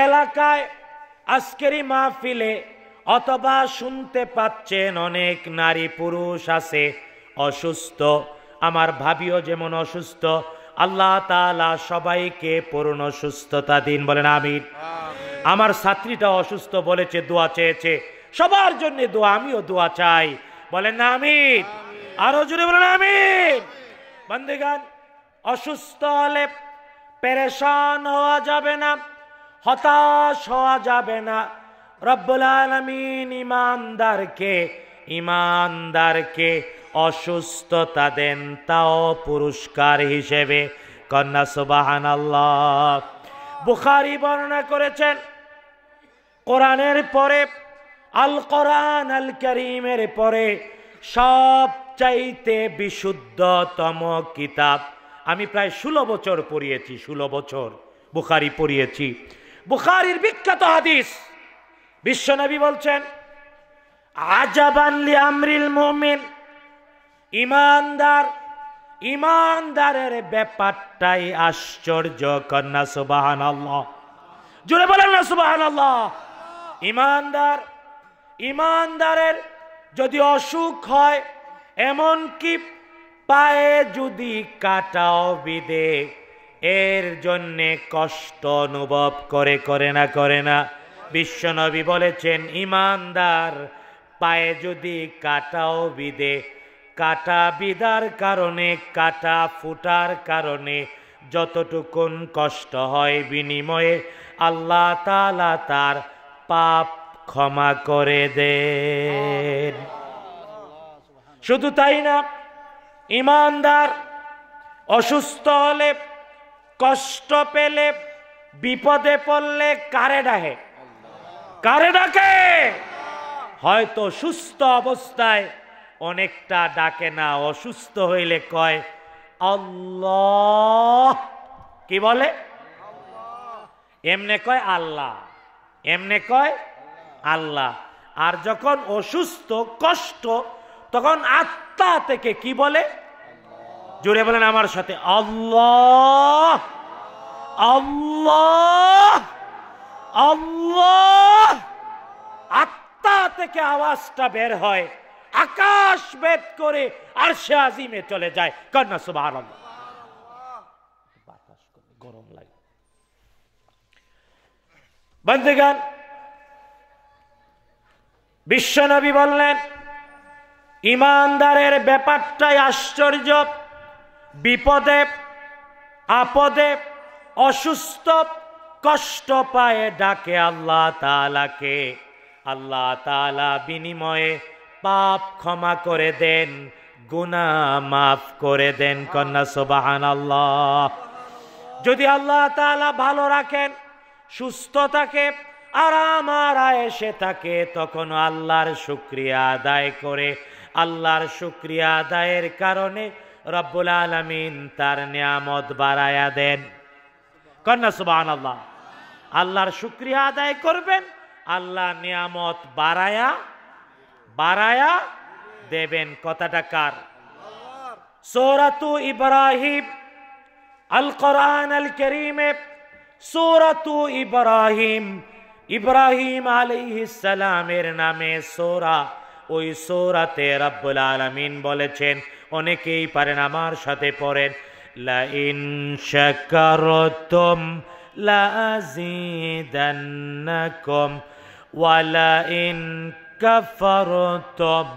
এলাকায় আজকেরই মাহফিলে অথবা শুনতে পাচ্ছেন অনেক নারী পুরুষ আছে অসুস্থ আমার ভাবিও যেমন অসুস্থ আল্লাহ তালা সবাইকে পূর্ণ সুস্থতা দিন বলেন আমি আমার ছাত্রীটা অসুস্থ বলেছে দোয়া চেয়েছে সবার জন্য দোয়া আমিও দোয়া চাই বলেন না আমি আরো জুড়ে বলেন আমি বন্দেগান অসুস্থ হলে পেরেশান হওয়া যাবে না হতাশ হওয়া যাবে না রব্বুল আলমিন ইমানদারকে ইমানদারকে অসুস্থতা দেন তাও পুরস্কার হিসেবে কন্যা সুবাহান আল্লাহ বুখারি বর্ণনা করেছেন কোরআনের পরে আল কোরআন আল করিমের পরে সবচাইতে বিশুদ্ধতম কিতাব আমি প্রায় ষোলো বছর পড়িয়েছি ষোলো বছর বুখারি পড়িয়েছি বুখারির বিখ্যাত হাদিস বিশ্বনবী বলছেন আজাবানলি আমরিল মোমেন ইমানদার ইমানদারের ব্যাপারটাই আশ্চর্য কন্যা সুবাহান আল্লাহ জুড়ে বলেন না সুবাহান আল্লাহ ইমানদার ইমানদারের যদি অসুখ হয় এমন কি পায়ে যদি কাটাও বিদে এর জন্যে কষ্ট অনুভব করে করে না করে না বিশ্বনবী বলেছেন ইমানদার পায়ে যদি কাটাও বিদে কাটা বিদার কারণে কাটা ফুটার কারণে যতটুকুন কষ্ট হয় বিনিময়ে আল্লাহ তালা তার পাপ ক্ষমা করে দেন শুধু তাই না ইমানদার অসুস্থ হলে কষ্ট পেলে বিপদে পড়লে কারে ডাহে কারে ডাকে হয়তো সুস্থ অবস্থায় অনেকটা ডাকে না অসুস্থ হইলে কয় আল্লাহ কি বলে এমনে কয় আল্লাহ এমনে কয় আল্লাহ আর যখন অসুস্থ কষ্ট তখন আত্মা থেকে কি বলে জুড়ে বলেন আমার সাথে আল্লাহ আল্লাহ আল্লাহ আত্মা থেকে আওয়াজটা বের হয় আকাশ বেদ করে আর সে আজিমে চলে যায় কন্যা সুবাহ বাতাস করে গরম লাগে বন্ধুগান বিশ্বনবী বললেন ইমানদারের ব্যাপারটাই আশ্চর্য বিপদে আপদে অসুস্থ কষ্ট পায়ে ডাকে আল্লাহ তালাকে আল্লাহ তালা বিনিময়ে পাপ ক্ষমা করে দেন গুনা মাফ করে দেন কন্যা সোবাহান আল্লাহ যদি আল্লাহ তালা ভালো রাখেন সুস্থ থাকে আরাম আর সে থাকে তখন আল্লাহর শুক্রিয়া আদায় করে আল্লাহর শুক্রিয়া আদায়ের কারণে রব্বুল আলমিন তার নিয়ামত বাড়ায়া দেন কন্যা সুবাহ আল্লাহ আল্লাহর শুক্রিয়া আদায় করবেন আল্লাহ নিয়ামত বাড়ায়া বাড়ায়া দেবেন কথাটা কার সৌরাতু ইব্রাহিম আল কোরআন আল করিমে সৌরাতু ইব্রাহিম ইব্রাহিম নামে সৌরা ওই সৌরাতে রাব্বুল আলমিন বলেছেন অনেকেই পারেন আমার সাথে পড়েন লাইন শাকারতম লাজিদান্নাকুম ওয়ালা ইন কাফারতম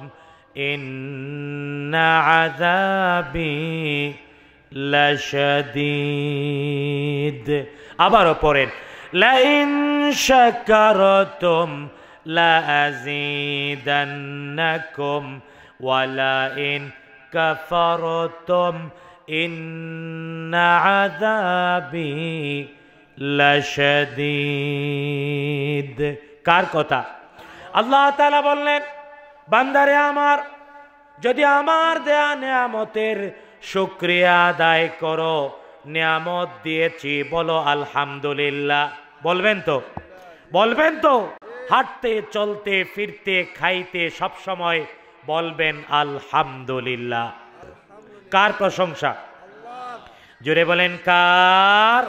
ইন্ন আযাবি লাশাদীদ আবারও পড়েন লাইন শাকারতম لأزيدنكم ولئن كفرتم إن عذابي لشديد কার কথা আল্লাহ তালা বললেন বান্দারে আমার যদি আমার দেয়া নিয়ামতের শুকরিয়া আদায় করো নিয়ামত দিয়েছি বলো আলহামদুলিল্লাহ বলবেন তো বলবেন তো হাঁটতে চলতে ফিরতে খাইতে সবসময় বলবেন আলহামদুলিল্লাহ কার প্রশংসা জুড়ে বলেন কার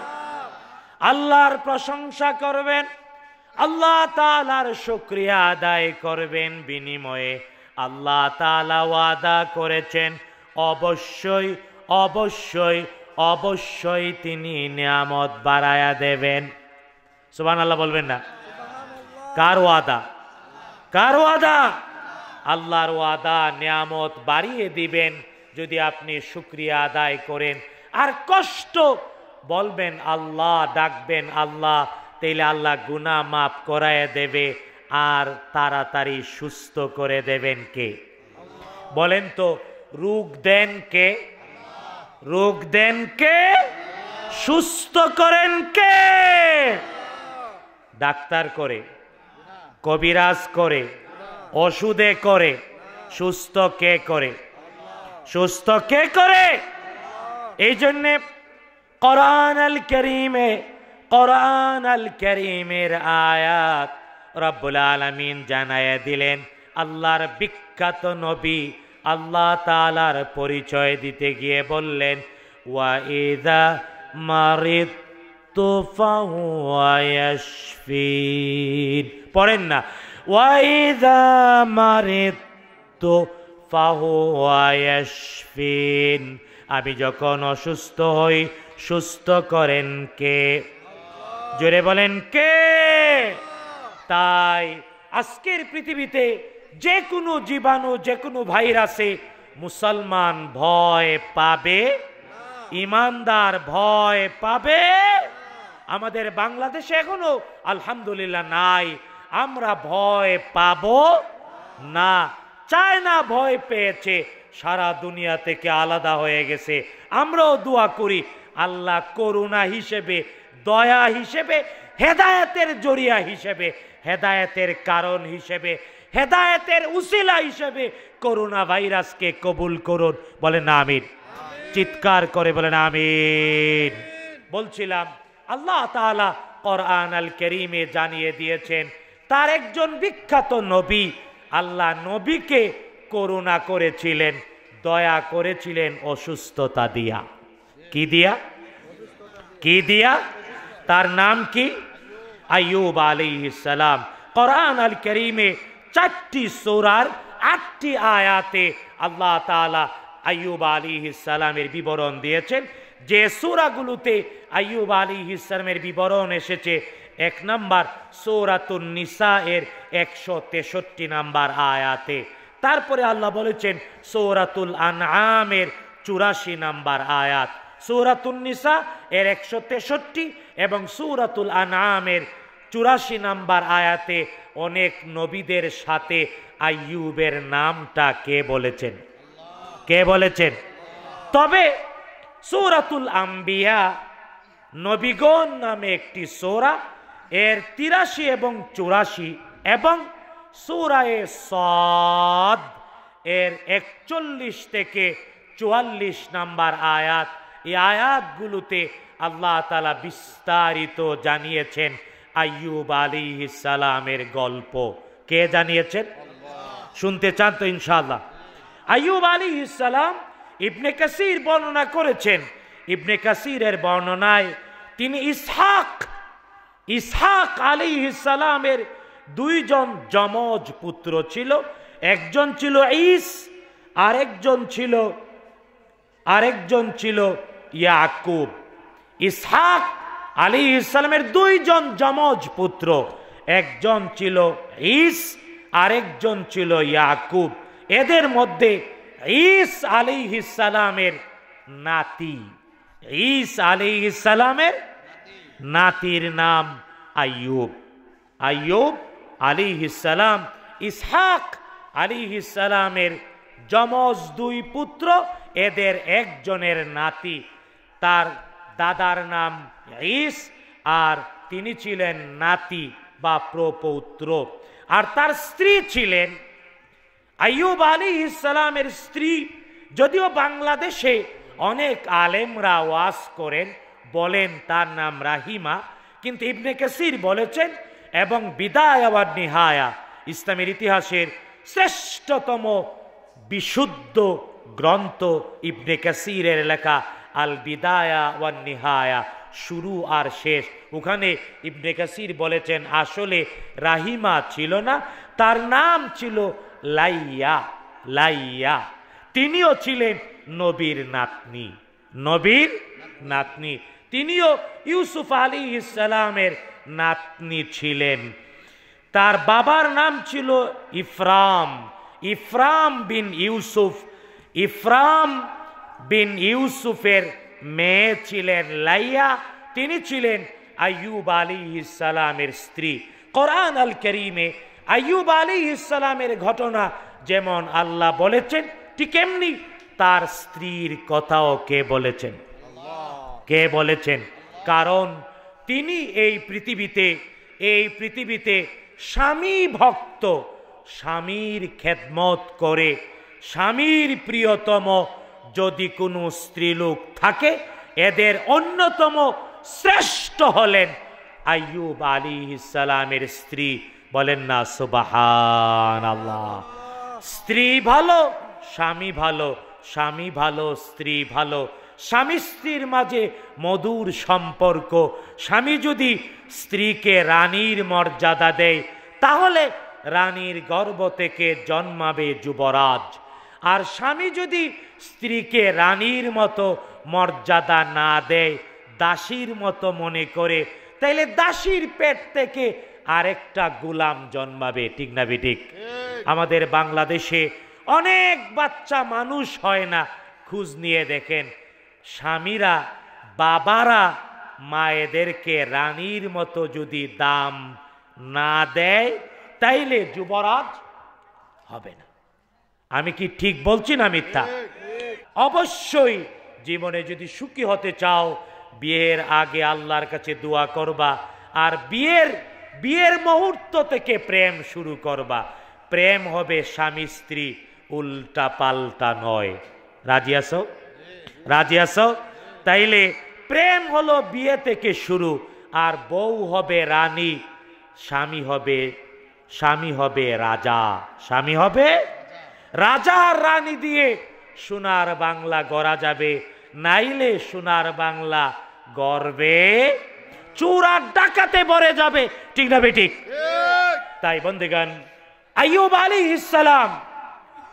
আল্লাহর প্রশংসা করবেন আল্লাহ তালার শুক্রিয়া আদায় করবেন বিনিময়ে আল্লাহ তালা ওয়াদা করেছেন অবশ্যই অবশ্যই অবশ্যই তিনি নিয়ামত বাড়ায়া দেবেন সুবান আল্লাহ বলবেন না কার ওয়াদা কার ওয়াদা আল্লাহর ওয়াদা নিয়ামত বাড়িয়ে দিবেন যদি আপনি শুক্রিয়া আদায় করেন আর কষ্ট বলবেন আল্লাহ ডাকবেন আল্লাহ তাইলে আল্লাহ গুনা মাফ করায় দেবে আর তাড়াতাড়ি সুস্থ করে দেবেন কে বলেন তো রোগ দেন কে রোগ দেন কে সুস্থ করেন কে ডাক্তার করে কবিরাজ করে অসুদে করে সুস্থ কে করে সুস্থ কে করে এই জন্যে করান আল করিমে করান আল করিমের আয়াত রব্বুল আলমিন জানায় দিলেন আল্লাহর বিখ্যাত নবী আল্লাহ তালার পরিচয় দিতে গিয়ে বললেন ওয়া ইদা মারিত ফাহুয়াশফিন পড়েন না ওয়াইদা মারে তো ফাহুয়াশফিন আমি যখন অসুস্থ হই সুস্থ করেন কে জোরে বলেন কে তাই আজকের পৃথিবীতে যে কোনো জীবাণু যে কোনো ভাইরাসে মুসলমান ভয় পাবে ইমানদার ভয় পাবে আমাদের বাংলাদেশে এখনো আলহামদুলিল্লাহ নাই আমরা ভয় পাব না চায়না ভয় পেয়েছে সারা দুনিয়া থেকে আলাদা হয়ে গেছে আমরাও দোয়া করি আল্লাহ করুণা হিসেবে দয়া হিসেবে হেদায়তের জরিয়া হিসেবে হেদায়েতের কারণ হিসেবে হেদায়তের উসিলা হিসেবে করোনা ভাইরাসকে কবুল করুন বলেন আমির চিৎকার করে বলেন আমির বলছিলাম আল্লাহ তালা কোরআন আল করিমে জানিয়ে দিয়েছেন তার একজন বিখ্যাত নবী আল্লাহ নবীকে করুণা করেছিলেন দয়া করেছিলেন অসুস্থতা দিয়া কি দিয়া কি দিয়া তার নাম কি আয়ুব আলী ইসালাম কোরআন আল করিমে চারটি সোরার আটটি আয়াতে আল্লাহ তালা আয়ুব আলী ইসালামের বিবরণ দিয়েছেন যে সোরাগুলোতে আইয়ুব আলী ইসলামের বিবরণ এসেছে এক নাম্বার সৌরাতুন নিসা এর একশো তেষট্টি নাম্বার আয়াতে তারপরে আল্লাহ বলেছেন সৌরাতুল আনামের চুরাশি নাম্বার আয়াত সৌরাতুন নিসা এর একশো তেষট্টি এবং সৌরাতুল আনামের চুরাশি নাম্বার আয়াতে অনেক নবীদের সাথে আইয়ুবের নামটা কে বলেছেন কে বলেছেন তবে সৌরাতুল আম্বিয়া নবীগণ নামে একটি সৌরা এর তিরাশি এবং চুরাশি এবং সৌরায়ে সদ এর একচল্লিশ থেকে চুয়াল্লিশ নাম্বার আয়াত এই আয়াতগুলোতে আল্লাহ তালা বিস্তারিত জানিয়েছেন আইয়ুব আলী ইসালামের গল্প কে জানিয়েছেন শুনতে চান তো ইনশাল্লাহ আইয়ুব আলী ইসালাম ইবনে কাসির বর্ণনা করেছেন ইবনে কাসিরের বর্ণনায় তিনি ইসহাক ইসহাক আলী ইসালামের দুইজন যমজ পুত্র ছিল একজন ছিল ইস আরেকজন ছিল আরেকজন ছিল ইয়াকুব ইসহাক আলী ইসলামের দুইজন যমজ পুত্র একজন ছিল ইস আরেকজন ছিল ইয়াকুব এদের মধ্যে ইস সালামের নাতি ইস সালামের নাতির নাম আয়ুব আয়ুব সালাম ইসহাক সালামের যমজ দুই পুত্র এদের একজনের নাতি তার দাদার নাম ইস আর তিনি ছিলেন নাতি বা প্রপৌত্র আর তার স্ত্রী ছিলেন আইয়ুব আলী ইসলামের স্ত্রী যদিও বাংলাদেশে অনেক আলেমরা ওয়াস করেন বলেন তার নাম রাহিমা কিন্তু ইবনে কেসির বলেছেন এবং বিদায় আবার নিহায়া ইসলামের ইতিহাসের শ্রেষ্ঠতম বিশুদ্ধ গ্রন্থ ইবনে কাসিরের লেখা আল বিদায়া ওয়ান নিহায়া শুরু আর শেষ ওখানে ইবনে কাসির বলেছেন আসলে রাহিমা ছিল না তার নাম ছিল লাইয়া লাইয়া তিনিও ছিলেন নবীর নাতনি নবীর নাতনি তিনিও ইউসুফ আলী ইসালামের নাতনি ছিলেন তার বাবার নাম ছিল ইফরাম ইফরাম বিন ইউসুফ ইফরাম বিন ইউসুফের মেয়ে ছিলেন লাইয়া তিনি ছিলেন আয়ুব আলী ইসালামের স্ত্রী কোরআন আল করিমে আইয়ুব আলী ইসলামের ঘটনা যেমন আল্লাহ বলেছেন ঠিক এমনি তার স্ত্রীর কথাও কে বলেছেন কে বলেছেন কারণ তিনি এই পৃথিবীতে এই পৃথিবীতে স্বামী ভক্ত স্বামীর খেদমত করে স্বামীর প্রিয়তম যদি কোনো স্ত্রীলোক থাকে এদের অন্যতম শ্রেষ্ঠ হলেন আইয়ুব আলী ইসালামের স্ত্রী বলেন না সুবাহান আল্লাহ স্ত্রী ভালো স্বামী ভালো স্বামী ভালো স্ত্রী ভালো স্বামী স্ত্রীর মাঝে মধুর সম্পর্ক স্বামী যদি স্ত্রীকে রানীর মর্যাদা দেয় তাহলে রানীর গর্ব থেকে জন্মাবে যুবরাজ আর স্বামী যদি স্ত্রীকে রানীর মতো মর্যাদা না দেয় দাসীর মতো মনে করে তাইলে দাসীর পেট থেকে আরেকটা গুলাম জন্মাবে ঠিক না বেঠিক আমাদের বাংলাদেশে অনেক বাচ্চা মানুষ হয় না খুঁজ নিয়ে দেখেন স্বামীরা বাবারা মায়েদেরকে রানীর মতো যদি দাম না দেয় তাইলে যুবরাজ হবে না আমি কি ঠিক বলছি না মিথ্যা অবশ্যই জীবনে যদি সুখী হতে চাও বিয়ের আগে আল্লাহর কাছে দোয়া করবা আর বিয়ের বিয়ের মুহূর্ত থেকে প্রেম শুরু করবা প্রেম হবে স্বামী স্ত্রী উল্টা পাল্টা নয় রাজি আসো রাজি আসো তাইলে প্রেম হলো বিয়ে থেকে শুরু আর বউ হবে রানী স্বামী হবে স্বামী হবে রাজা স্বামী হবে রাজা রানী দিয়ে সোনার বাংলা গড়া যাবে নাইলে সোনার বাংলা গর্বে চূড়া ডাকাতে পরে যাবে ঠিক না ঠিক তাই বন্দেগান আইয়ুব আলী ইসালাম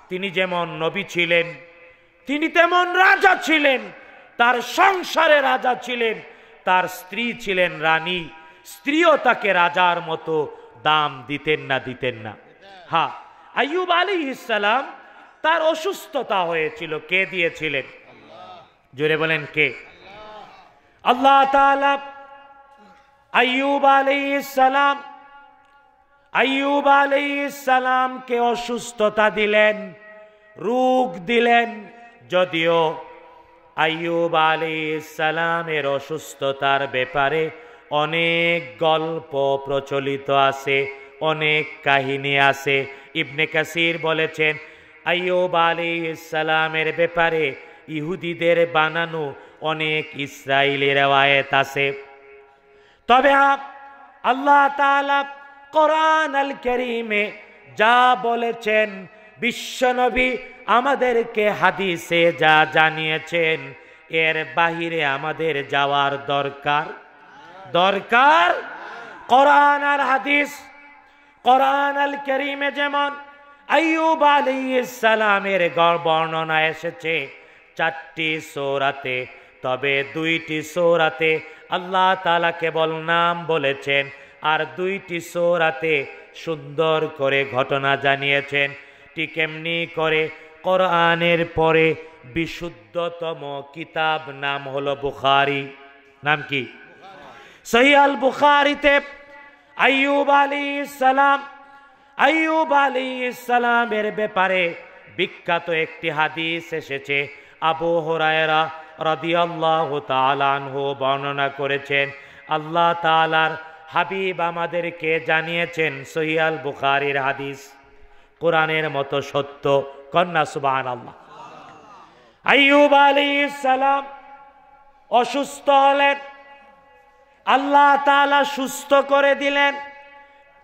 তিনি যেমন নবী ছিলেন তিনি তেমন রাজা ছিলেন তার সংসারে রাজা ছিলেন তার স্ত্রী ছিলেন রানী স্ত্রীও তাকে রাজার মতো দাম দিতেন না দিতেন না হা আইয়ুব আলী ইসালাম তার অসুস্থতা হয়েছিল কে দিয়েছিলেন জোরে বলেন কে আল্লাহ তালা আইয়ুব সালাম আইয়ুব সালামকে অসুস্থতা দিলেন রোগ দিলেন যদিও আলী সালামের অসুস্থতার ব্যাপারে অনেক গল্প প্রচলিত আছে অনেক কাহিনী আছে ইবনে কাসির বলেছেন আলী সালামের ব্যাপারে ইহুদিদের বানানো অনেক ইসরায়েলের রেওয়ায়েত আছে তবে আল্লাহ কোরআন আল করিমে যা বলেছেন বিশ্বনবী আমাদেরকে হাদিসে যা জানিয়েছেন এর বাহিরে আমাদের যাওয়ার দরকার দরকার কোরআন আর হাদিস কোরআন আল করিমে যেমন আইব আলী ইসালামের বর্ণনা এসেছে চারটি সোরাতে তবে দুইটি সোরাতে আল্লাহ তালা কেবল নাম বলেছেন আর দুইটি সোরাতে সুন্দর করে ঘটনা জানিয়েছেন ঠিক এমনি করে কোরআনের পরে বিশুদ্ধতম কিতাব নাম হল বুখারি নাম কি সহিয়াল বুখারিতে আইব আলী ইসালাম আইব আলী ইসালামের ব্যাপারে বিখ্যাত একটি হাদিস এসেছে আবু হরায়রা রদিয়াল্লাহ তালানহ বর্ণনা করেছেন আল্লাহ তালার হাবিব আমাদেরকে জানিয়েছেন সহিয়াল বুখারির হাদিস কোরআনের মতো সত্য কন্যা সুবান আল্লাহ আইয়ুব আলী সালাম অসুস্থ হলেন আল্লাহ তালা সুস্থ করে দিলেন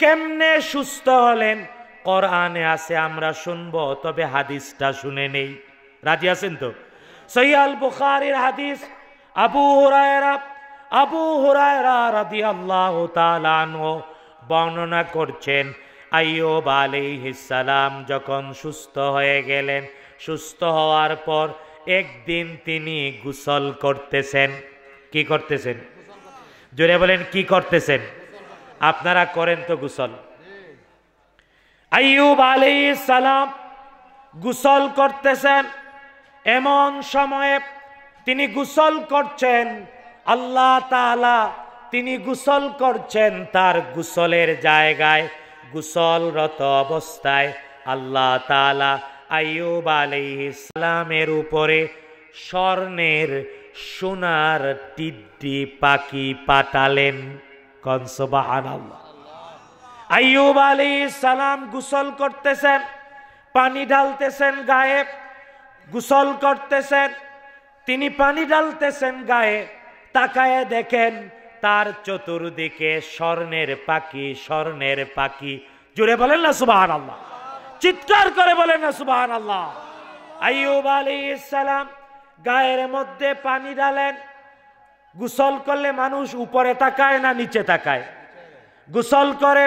কেমনে সুস্থ হলেন কোরআনে আছে আমরা শুনবো তবে হাদিসটা শুনে নেই রাজি আছেন তো সৈয়াল বুখারির হাদিস আবু হুরায়রা আবু হুরায়রা রাদি আল্লাহ বর্ণনা করছেন আইয়ুব সালাম যখন সুস্থ হয়ে গেলেন সুস্থ হওয়ার পর একদিন তিনি গুসল করতেছেন কি করতেছেন জোরে বলেন কি করতেছেন আপনারা করেন তো গুসল আইয়ুব সালাম গুসল করতেছেন এমন সময়ে তিনি গুসল করছেন আল্লাহ তালা তিনি গুসল করছেন তার গুসলের জায়গায় গুসলরত অবস্থায় আল্লাহ তালা আইব সালামের উপরে স্বর্ণের সোনার টিড্ডি পাখি পাতালেন কনসবাহান আইব আলি সালাম গুসল করতেছেন পানি ঢালতেছেন গায়েব গোসল করতেছেন তিনি পানি ডালতেছেন গায়ে তাকায় দেখেন তার চতুর্দিকে স্বর্ণের পাখি স্বর্ণের পাখি জুড়ে বলেন না সুবাহান আল্লাহ চিৎকার করে বলেন না সুবাহান আল্লাহ আইব আলী ইসালাম গায়ের মধ্যে পানি ডালেন গোসল করলে মানুষ উপরে তাকায় না নিচে তাকায় গোসল করে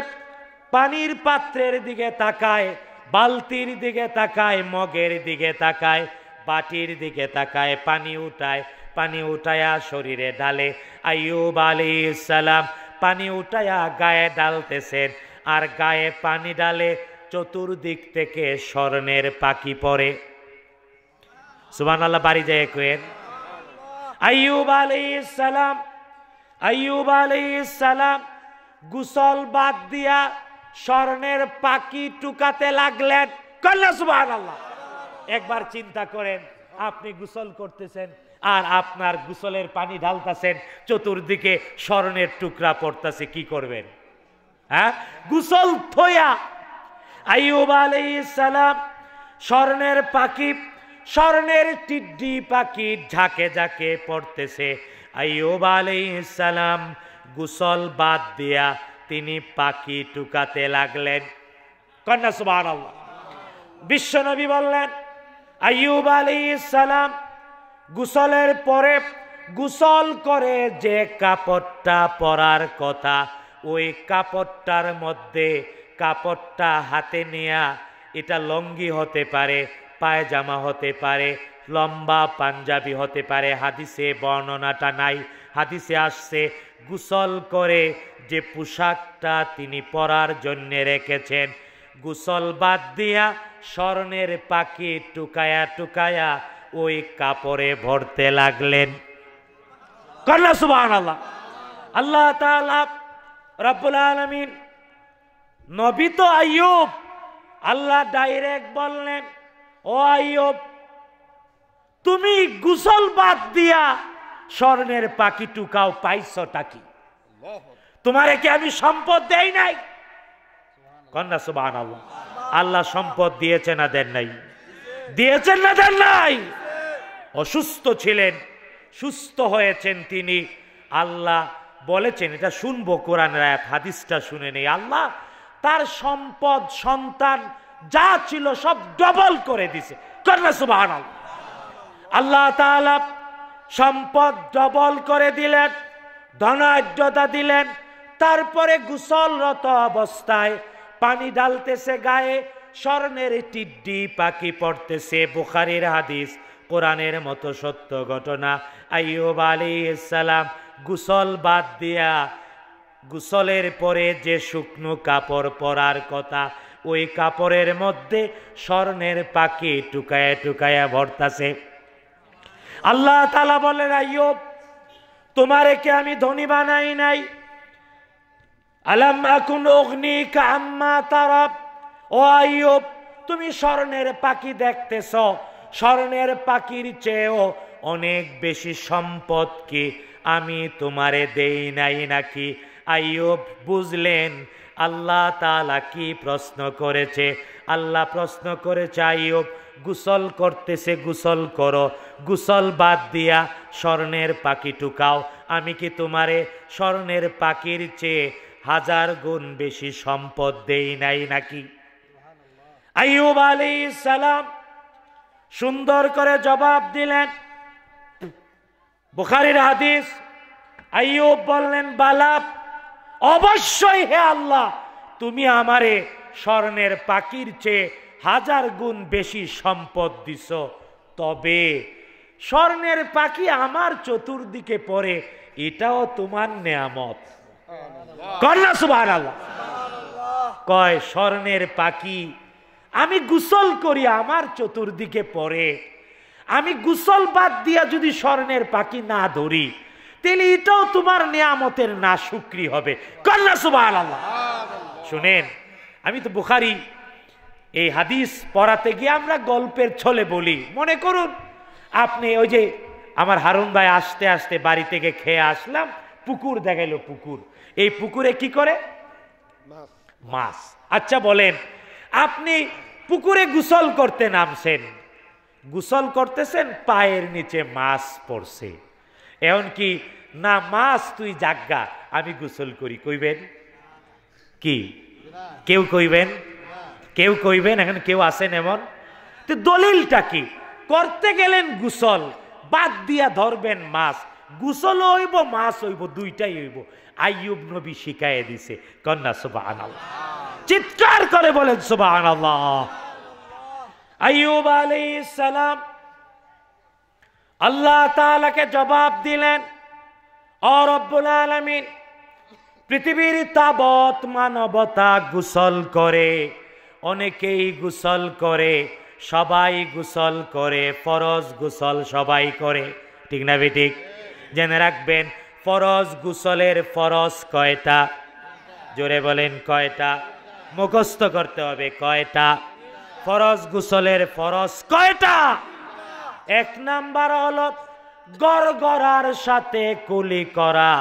পানির পাত্রের দিকে তাকায় বালতির দিকে তাকায় মগের দিকে তাকায় বাটির দিকে তাকায় পানি উঠায় পানি উঠায়া শরীরে ডালে আইব আলী ইসালাম পানি উঠায়া গায়ে ডালতেছেন আর গায়ে পানি ডালে চতুর্দিক থেকে স্বর্ণের পাখি পরে সুবান আল্লাহ বাড়ি যায় কেন আইয়ুব আলী ইসালাম আইয়ুব আলী ইসালাম গুসল বাদ দিয়া স্বর্ণের পাখি টুকাতে লাগলেন আল্লাহ একবার চিন্তা করেন আপনি গোসল করতেছেন আর আপনার গুসলের পানি ঢালতেছেন চতুর্দিকে স্বর্ণের টুকরা পড়তেছে কি করবেন হ্যাঁ গোসল থা আইব সালাম স্বর্ণের পাখি স্বর্ণের টিড্ডি পাখি ঝাঁকে ঝাঁকে পড়তেছে আইব সালাম গোসল বাদ দিয়া তিনি পাখি টুকাতে লাগলেন কন্যা সুবাহ বিশ্বনবী বললেন আইয়ুব আলী সালাম গুসলের পরে গুসল করে যে কাপড়টা পরার কথা ওই কাপড়টার মধ্যে কাপড়টা হাতে নেয়া এটা লঙ্গি হতে পারে পায়জামা হতে পারে লম্বা পাঞ্জাবি হতে পারে হাদিসে বর্ণনাটা নাই হাদিসে আসছে গুসল করে যে পোশাকটা তিনি পরার জন্য রেখেছেন গুসল বাদ দিয়া স্বর্ণের পাখি টুকায়া টুকায়া ওই কাপড়ে ভরতে লাগলেন আল্লাহ আল্লাহ রব্বুল আলমিন নবী তো আয়ুব আল্লাহ ডাইরেক্ট বললেন ও আয়ুব তুমি গুসল বাদ দিয়া স্বর্ণের পাখি টুকাও পাইছ টাকি তোমারে কি আমি সম্পদ দেই নাই কন্যা সুবাহ আল্লাহ আল্লাহ সম্পদ দিয়েছে না দেন নাই দিয়েছেন না দেন নাই অসুস্থ ছিলেন সুস্থ হয়েছেন তিনি আল্লাহ বলেছেন এটা শুনবো কোরআন রায় হাদিসটা শুনে নেই আল্লাহ তার সম্পদ সন্তান যা ছিল সব ডবল করে দিছে কন্যা সুবাহ আল্লাহ তালা সম্পদ ডবল করে দিলেন ধনাঢ্যতা দিলেন তারপরে গুসলরত অবস্থায় পানি ডালতেছে গায়ে স্বর্ণের টিড্ডি পাখি পড়তেছে বুখারির হাদিস কোরআনের মতো সত্য ঘটনা আইয়ুব আলী গুসল বাদ দিয়া গুসলের পরে যে শুকনো কাপড় পরার কথা ওই কাপড়ের মধ্যে স্বর্ণের পাখি টুকায়া টুকায়া ভরতাছে আল্লাহ তালা বলেন আইয়ব তোমারে কে আমি ধনী বানাই নাই আলাম আকুন অগ্নি কাম্মা তারাব ও আইয়ুব তুমি স্বর্ণের পাখি দেখতেছ স্বর্ণের পাখির চেয়েও অনেক বেশি সম্পদ কি আমি তোমারে দেই নাই নাকি আইয়ব বুঝলেন আল্লাহ তালা কি প্রশ্ন করেছে আল্লাহ প্রশ্ন করেছে আইয়ুব গুসল করতেছে গুসল করো গুসল বাদ দিয়া স্বর্ণের পাখি টুকাও আমি কি তোমারে স্বর্ণের পাখির চেয়ে হাজার গুণ বেশি সম্পদ দেই নাই নাকি আইব আলী সালাম সুন্দর করে জবাব দিলেন বুখারির হাদিস আইব বললেন বালাপ অবশ্যই হে আল্লাহ তুমি আমারে স্বর্ণের পাখির চেয়ে হাজার গুণ বেশি সম্পদ দিছ তবে স্বর্ণের পাখি আমার চতুর্দিকে পড়ে এটাও তোমার নেয়ামত করনা সুবাহান আল্লাহ কয় স্বর্ণের পাখি আমি গুসল করি আমার চতুর্দিকে পরে আমি গুসল বাদ দিয়া যদি স্বর্ণের পাখি না ধরি তাহলে এটাও তোমার নিয়ামতের না সুক্রি হবে কন্যা সুবাহ আল্লাহ শুনেন আমি তো বুখারি এই হাদিস পড়াতে গিয়ে আমরা গল্পের ছলে বলি মনে করুন আপনি ওই যে আমার হারুন ভাই আসতে আসতে বাড়ি থেকে খেয়ে আসলাম পুকুর দেখাইলো পুকুর এই পুকুরে কি করে মাছ আচ্ছা বলেন আপনি পুকুরে গুসল করতে নামছেন গুসল করতেছেন পায়ের নিচে মাছ পড়ছে এমন কি না মাছ তুই জাগা আমি গোসল করি কইবেন কি কেউ কইবেন কেউ কইবেন এখন কেউ আসেন এমন তো দলিলটা কি করতে গেলেন গুসল বাদ দিয়া ধরবেন মাছ গুসল হইব মাছ হইব দুইটাই হইব আইয়ুব নবী শিখাইয়ে দিছে কন্যা সুবাহ চিৎকার করে বলেন সুবাহ আল্লাহ আইয়ুব আলী সালাম আল্লাহ তালাকে জবাব দিলেন অরব্বুল আলমিন পৃথিবীর তাবৎ মানবতা গোসল করে অনেকেই গোসল করে সবাই গোসল করে ফরজ গোসল সবাই করে ঠিক না বেঠিক জেনে রাখবেন ফরজ গুসলের ফরজ কয়টা জোরে বলেন কয়টা মুখস্থ করতে হবে কয়টা ফরজ গুসলের ফরজ কয়টা এক নাম্বার হলো গড়গড়ার সাথে কুলি করা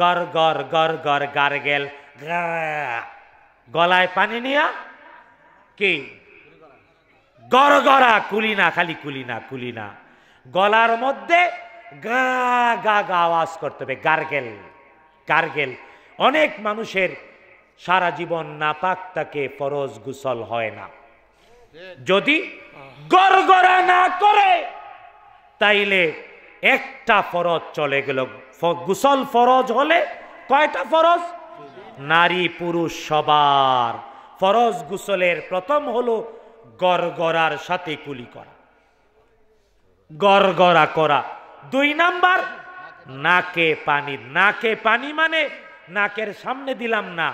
গড় গড় গড় গড় গার্গেল গলায় পানি নিয়া কি গড়গড়া কুলি না খালি কুলি না কুলি না গলার মধ্যে গা গা গা আওয়াজ করতে হবে গার্গেল গার্গেল অনেক মানুষের সারা জীবন পাক তাকে ফরজ গুসল হয় না যদি গড়গড়া না করে তাইলে একটা ফরজ চলে গেল গুসল ফরজ হলে কয়টা ফরজ নারী পুরুষ সবার ফরজ গুসলের প্রথম হলো গড়গড়ার সাথে কুলি করা গড়গড়া করা দুই নাম্বার নাকে পানি নাকে পানি মানে নাকের সামনে দিলাম না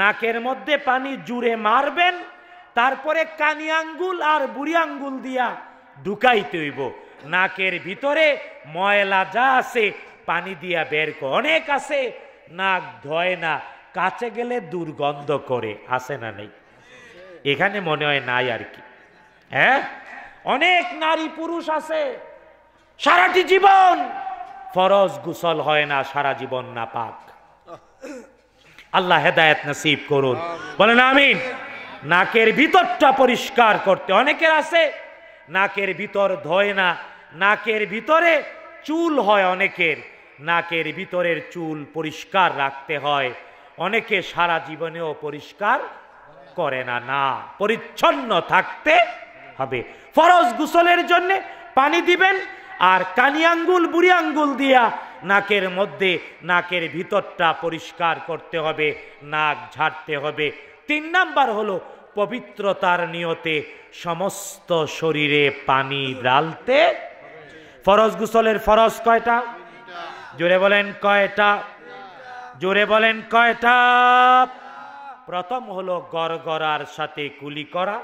নাকের মধ্যে পানি জুড়ে মারবেন তারপরে কানি আঙ্গুল আর বুড়ি আঙ্গুল দিয়া ঢুকাইতে হইব নাকের ভিতরে ময়লা যা আছে পানি দিয়া বের অনেক আছে নাক ধয় না কাছে গেলে দুর্গন্ধ করে আসে না নেই এখানে মনে হয় নাই আর কি হ্যাঁ অনেক নারী পুরুষ আছে সারাটি জীবন ফরজ গুসল হয় না সারা জীবন না পাক আল্লাহ হেদায়ত নসিব করুন বলেন আমিন নাকের ভিতরটা পরিষ্কার করতে অনেকের আছে নাকের ভিতর ধয় না নাকের ভিতরে চুল হয় অনেকের নাকের ভিতরের চুল পরিষ্কার রাখতে হয় অনেকে সারা জীবনেও পরিষ্কার করে না না পরিচ্ছন্ন থাকতে হবে ফরজ গুসলের জন্যে পানি দিবেন আর কানি আঙ্গুল বুড়ি আঙ্গুল দিয়া নাকের মধ্যে নাকের ভিতরটা পরিষ্কার করতে হবে নাক ঝাড়তে হবে তিন নাম্বার হলো পবিত্রতার নিয়তে সমস্ত শরীরে পানি ডালতে ফরজ গুসলের ফরজ কয়টা জোরে বলেন কয়টা জোরে বলেন কয়টা প্রথম হলো গড়গড়ার সাথে কুলি করা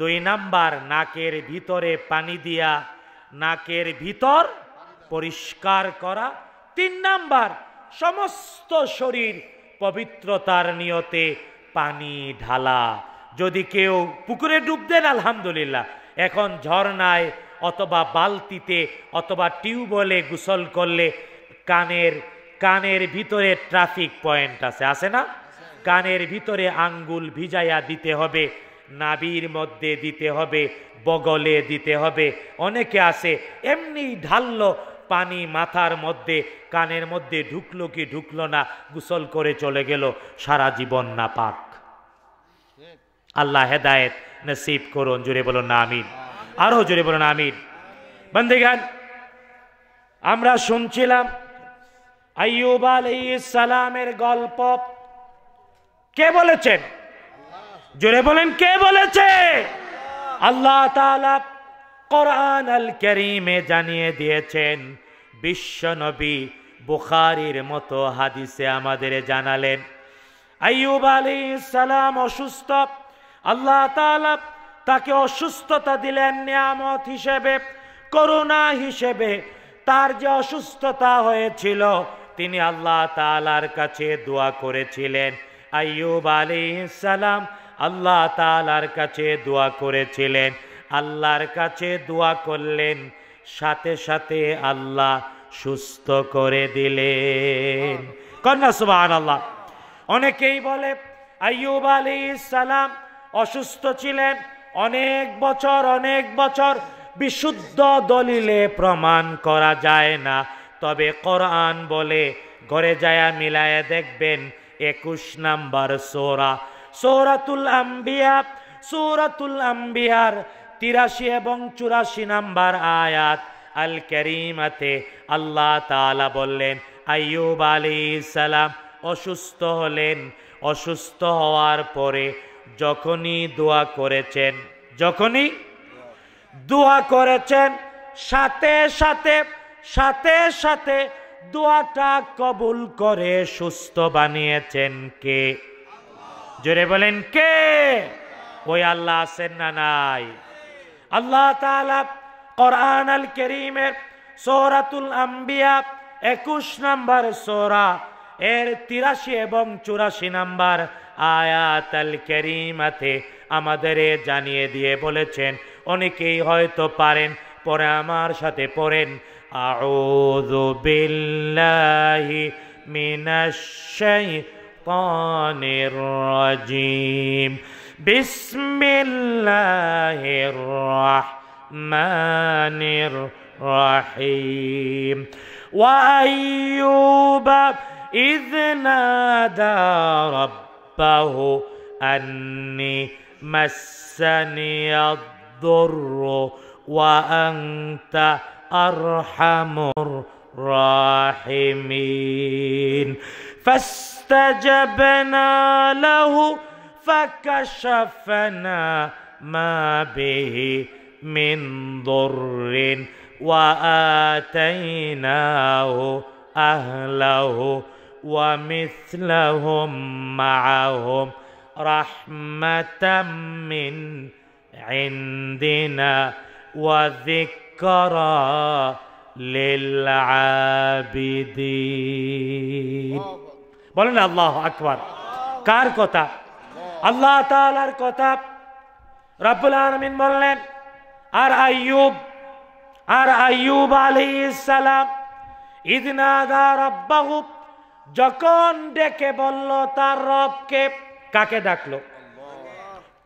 দুই নাম্বার নাকের ভিতরে পানি দিয়া নাকের ভিতর পরিষ্কার করা তিন নাম্বার সমস্ত শরীর পবিত্রতার নিয়তে পানি ঢালা যদি কেউ পুকুরে ডুব দেন আলহামদুলিল্লাহ এখন ঝর্নায় অথবা বালতিতে অথবা টিউবওয়েলে গোসল করলে কানের কানের ভিতরে ট্রাফিক পয়েন্ট আছে আছে না কানের ভিতরে আঙ্গুল ভিজাইয়া দিতে হবে নাবির মধ্যে দিতে হবে বগলে দিতে হবে অনেকে আছে এমনি ঢাললো পানি মাথার মধ্যে কানের মধ্যে ঢুকলো কি ঢুকলো না গুসল করে চলে গেল সারা জীবন না পাক আল্লাহ হেদায়েত নসিব করুন জুড়ে বলুন না আমিন আরও জুড়ে বলুন আমিন বন্দেগান আমরা শুনছিলাম আইয়ুব আলাইহিস সালামের গল্প কে বলেছেন জোরে বলেন কে বলেছে আল্লাহ কোরআন আল করিমে জানিয়ে দিয়েছেন বিশ্ব নবী বুখারির মতো হাদিসে আমাদের জানালেন আইয়ুব আলী সালাম অসুস্থ আল্লাহ তাকে অসুস্থতা দিলেন নিয়ামত হিসেবে করুণা হিসেবে তার যে অসুস্থতা হয়েছিল তিনি আল্লাহ তালার কাছে দোয়া করেছিলেন আইয়ুব আলী সালাম আল্লাহ তালার কাছে দোয়া করেছিলেন আল্লাহর কাছে দোয়া করলেন সাথে সাথে আল্লাহ সুস্থ করে দিলেন কন্যা সুবাহ আল্লাহ অনেকেই বলে আইব আলী সালাম অসুস্থ ছিলেন অনেক বছর অনেক বছর বিশুদ্ধ দলিলে প্রমাণ করা যায় না তবে কোরআন বলে ঘরে যায়া মিলায়া দেখবেন একুশ নাম্বার সোরা সৌরাতুল আম্বিয়া সৌরাতুল আম্বিয়ার তিরাশি এবং চুরাশি নাম্বার আয়াত আল কেরিমাতে আল্লাহ তালা বললেন আয়ুব আলী সালাম অসুস্থ হলেন অসুস্থ হওয়ার পরে যখনই দোয়া করেছেন যখনই দোয়া করেছেন সাথে সাথে সাথে সাথে দোয়াটা কবুল করে সুস্থ বানিয়েছেন কে জোরে বলেন কে ওই আল্লাহ আছেন না নাই আল্লাহ তাআলা কোরআন আল কেরিমের সৌরাতুল আম্বিয়া একুশ নাম্বার সোরা এর তিরাশি এবং চুরাশি নাম্বার আয়াত আল কেরিমাতে আমাদের জানিয়ে দিয়ে বলেছেন অনেকেই হয়তো পারেন পরে আমার সাথে পড়েন আউযু বিল্লাহি মিনাশ শাইতানির الشيطان الرجيم بسم الله الرحمن الرحيم وأيوب إذ نادى ربه أني مسني الضر وأنت أرحم الراحمين فاس فاستجبنا له فكشفنا ما به من ضر واتيناه اهله ومثلهم معهم رحمه من عندنا وذكرى للعابدين বলেন আল্লাহ আকবর কার কথা আল্লাহ তালার কথা রব্বুল আলমিন বললেন আর আয়ুব আর আয়ুব আলী ইসালাম যখন ডেকে বলল তার রবকে কাকে ডাকলো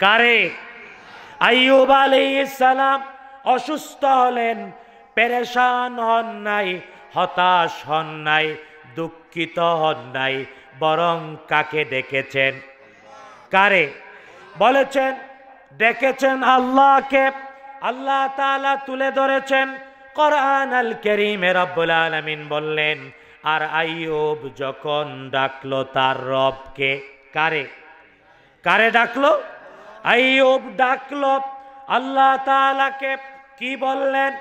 কারে আইয়ুব আলী ইসালাম অসুস্থ হলেন পেরেশান হন নাই হতাশ হন নাই দুঃখিত হন নাই বরং কাকে ডেকেছেন কারে বলেছেন ডেকেছেন আল্লাহকে আল্লাহ তালা তুলে ধরেছেন কোরআন আল করিমে রব্বুল আলমিন বললেন আর আইব যখন ডাকলো তার রবকে কারে কারে ডাকলো আইব ডাকলো আল্লাহ তালাকে কি বললেন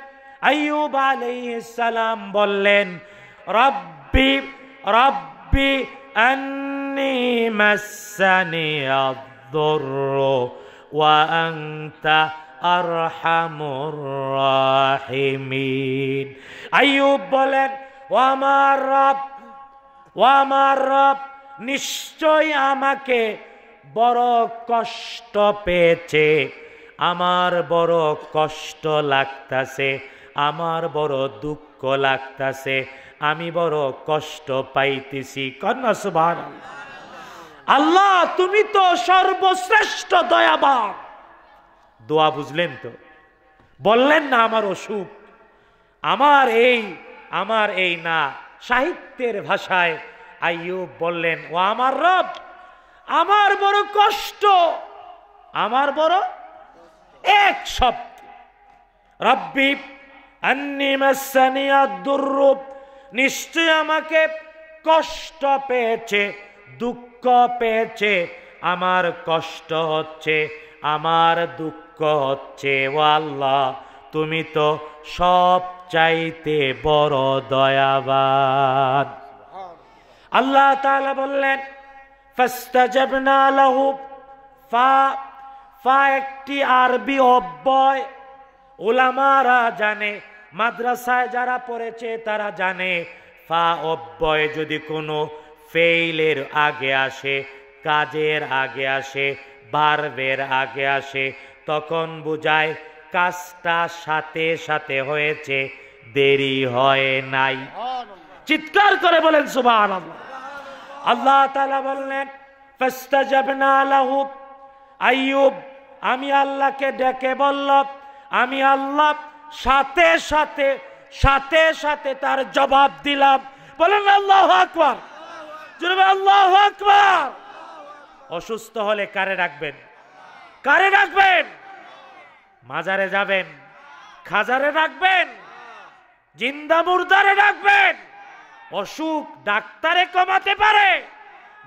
আইয়ুব আলাইহিস সালাম বললেন রব্বি রব্বি أني مسني الضر وأنت أرحم الراحمين أيوب বলেন ও আমার রব ও রব নিশ্চয় আমাকে বড় কষ্ট পেয়েছে আমার বড় কষ্ট লাগতাছে আমার বড় দুঃখ লাগতাছে আমি বড় কষ্ট পাইতেছি কন্যা আল্লাহ তুমি তো সর্বশ্রেষ্ঠ দয়াবান দোয়া বুঝলেন তো বললেন না আমার অসুখ আমার এই আমার এই না সাহিত্যের ভাষায় আইয়ুব বললেন ও আমার রব আমার বড় কষ্ট আমার বড় এক শব্দ রব্বি আন্নি মাসানিয়া দুর্রূপ নিশ্চয় আমাকে কষ্ট পেয়েছে দুঃখ পেয়েছে আমার কষ্ট হচ্ছে আমার দুঃখ হচ্ছে ওয়াল্লা তুমি তো সব চাইতে বড় দয়াবান আল্লাহ তাআলা বললেন ফাস্তাজাবনা লাহু ফা ফা একটি আরবি অব্যয় ওলামারা জানে মাদ্রাসায় যারা পড়েছে তারা জানে ফা অব্যয় যদি কোনো ফেইলের আগে আসে কাজের আগে আসে বার্বের আগে আসে তখন বোঝায় কাজটা সাথে সাথে হয়েছে দেরি হয় নাই চিৎকার করে বলেন সুবাহ আল্লাহ তালা বললেন আইয়ুব আমি আল্লাহকে ডেকে বললাম আমি আল্লাহ সাথে সাথে সাথে সাথে তার জবাব দিলাম বলেন আল্লাহ আকবর আল্লাহ আকবর অসুস্থ হলে কারে রাখবেন কারে রাখবেন মাজারে যাবেন খাজারে রাখবেন জিন্দা মুর্দারে রাখবেন অসুখ ডাক্তারে কমাতে পারে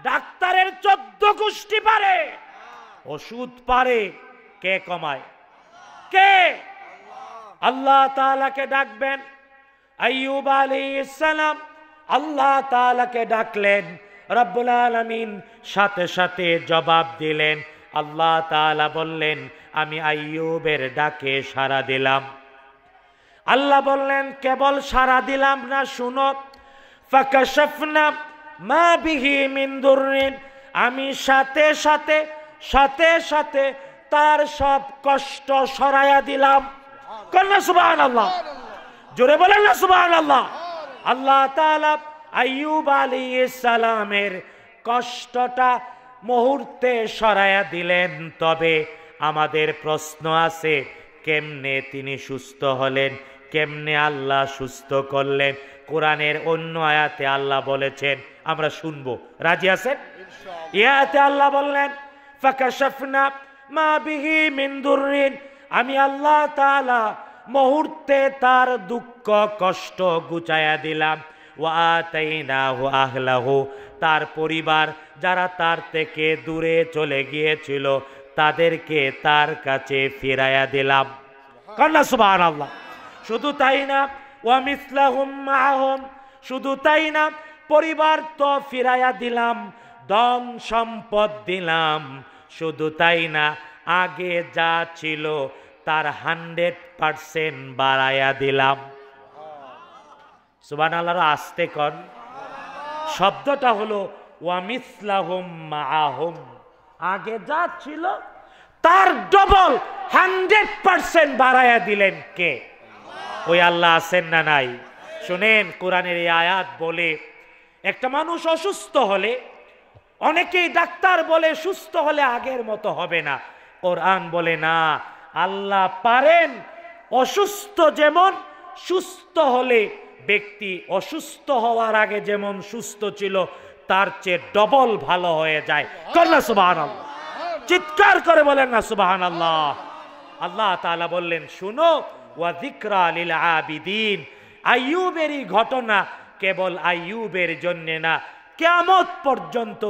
ডাক্তারের চোদ্দ কুষ্টি পারে ওষুধ পারে কে কমায় কে আল্লাহ তালাকে ডাকবেন আইয়ুব আলী ইসালাম আল্লাহ তালাকে ডাকলেন রব্বুল আলমিন সাথে সাথে জবাব দিলেন আল্লাহ তালা বললেন আমি আইয়ুবের ডাকে সাড়া দিলাম আল্লাহ বললেন কেবল সাড়া দিলাম না শুনো ফাকাশফনা মা বিহি মিন্দুরিন আমি সাথে সাথে সাথে সাথে তার সব কষ্ট সরাইয়া দিলাম কন্যা সুবাহ আল্লাহ জোরে বলেন না সুবাহ আল্লাহ আল্লাহ তালা আইয়ুব আলী সালামের কষ্টটা মুহূর্তে সরায়া দিলেন তবে আমাদের প্রশ্ন আছে কেমনে তিনি সুস্থ হলেন কেমনে আল্লাহ সুস্থ করলেন কোরআনের অন্য আয়াতে আল্লাহ বলেছেন আমরা শুনব রাজি আছেন ইয়াতে আল্লাহ বললেন ফাকাশাফনা মা বিহি মিন আমি আল্লাহ তালা মুহূর্তে তার দুঃখ কষ্ট গুচাইয়া দিলাম আহলাহু তার পরিবার যারা তার থেকে দূরে চলে গিয়েছিল তাদেরকে তার কাছে ফেরাইয়া দিলাম কান্না সুবাহ আল্লাহ শুধু তাই না ওয়ামিসাহুম আহম শুধু তাই না পরিবার তো ফিরাইয়া দিলাম ধন সম্পদ দিলাম শুধু তাই না আগে যা ছিল তার হান্ড্রেড পারসেন্ট বাড়াইয়া দিলাম সুবান আল্লাহর আসতে কন শব্দটা হলো ওয়ামিসাহুম আগে যা ছিল তার ডবল হান্ড্রেড পারসেন্ট বাড়াইয়া দিলেন কে ওই আল্লাহ আছেন না নাই শোনেন কোরআনের এই আয়াত বলে একটা মানুষ অসুস্থ হলে অনেকেই ডাক্তার বলে সুস্থ হলে আগের মতো হবে না কোরআন বলে না আল্লাহ পারেন অসুস্থ যেমন সুস্থ হলে ব্যক্তি অসুস্থ হওয়ার আগে যেমন সুস্থ ছিল তার চেয়ে ডবল ভালো হয়ে যায় কন্যা চিৎকার করে বলেন না সুবাহান আল্লাহ আল্লাহ তালা বললেন শুনো আবিদিন আইয়ুবেরই ঘটনা কেবল আইয়ুবের জন্যে না কেমত পর্যন্ত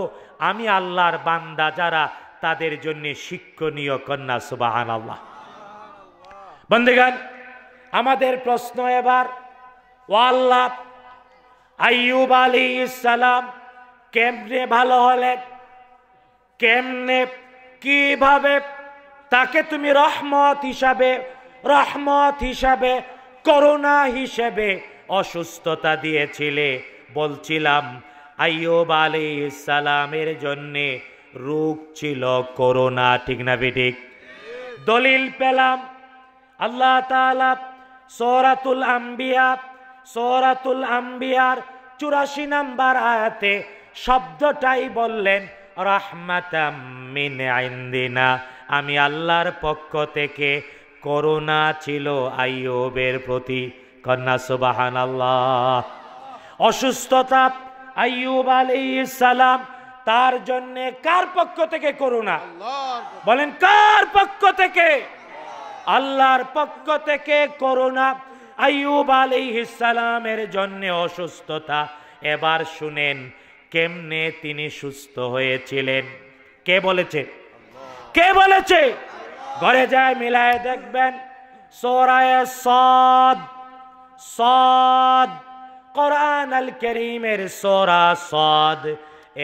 আমি আল্লাহর বান্দা যারা তাদের জন্য শিক্ষণীয় কন্যা সুবাহান আল্লাহ বন্ধুগান আমাদের প্রশ্ন এবার ও আল্লাহ আইয়ুব আলী ইসালাম কেমনে ভালো হলেন কেমনে কিভাবে তাকে তুমি রহমত হিসাবে রহমত হিসাবে করোনা হিসেবে অসুস্থতা দিয়েছিলে বলছিলাম আইব আলী ইসালামের জন্যে রোগ ছিল করোনা ঠিক না বেঠিক দলিল পেলাম আল্লাহ তালা সরাতুল আম্বিয়া সরাতুল আম্বিয়ার চুরাশি নাম্বার আয়াতে শব্দটাই বললেন আইন্দিনা আমি আল্লাহর পক্ষ থেকে করোনা ছিল আইয়বের প্রতি কন্যা সুবাহান আল্লাহ অসুস্থতা আইয়ুব আলী সালাম তার জন্য কার পক্ষ থেকে করুণা বলেন কার পক্ষ থেকে আল্লাহর পক্ষ থেকে করুণা আইয়ুব আলাইহিস সালামের জন্য অসুস্থতা এবার শুনেন কেমনে তিনি সুস্থ হয়েছিলেন কে বলেছে কে বলেছে ঘরে যায় মিলায় দেখবেন সোরায় সদ সদ কোরআন আল করিমের সোরা সদ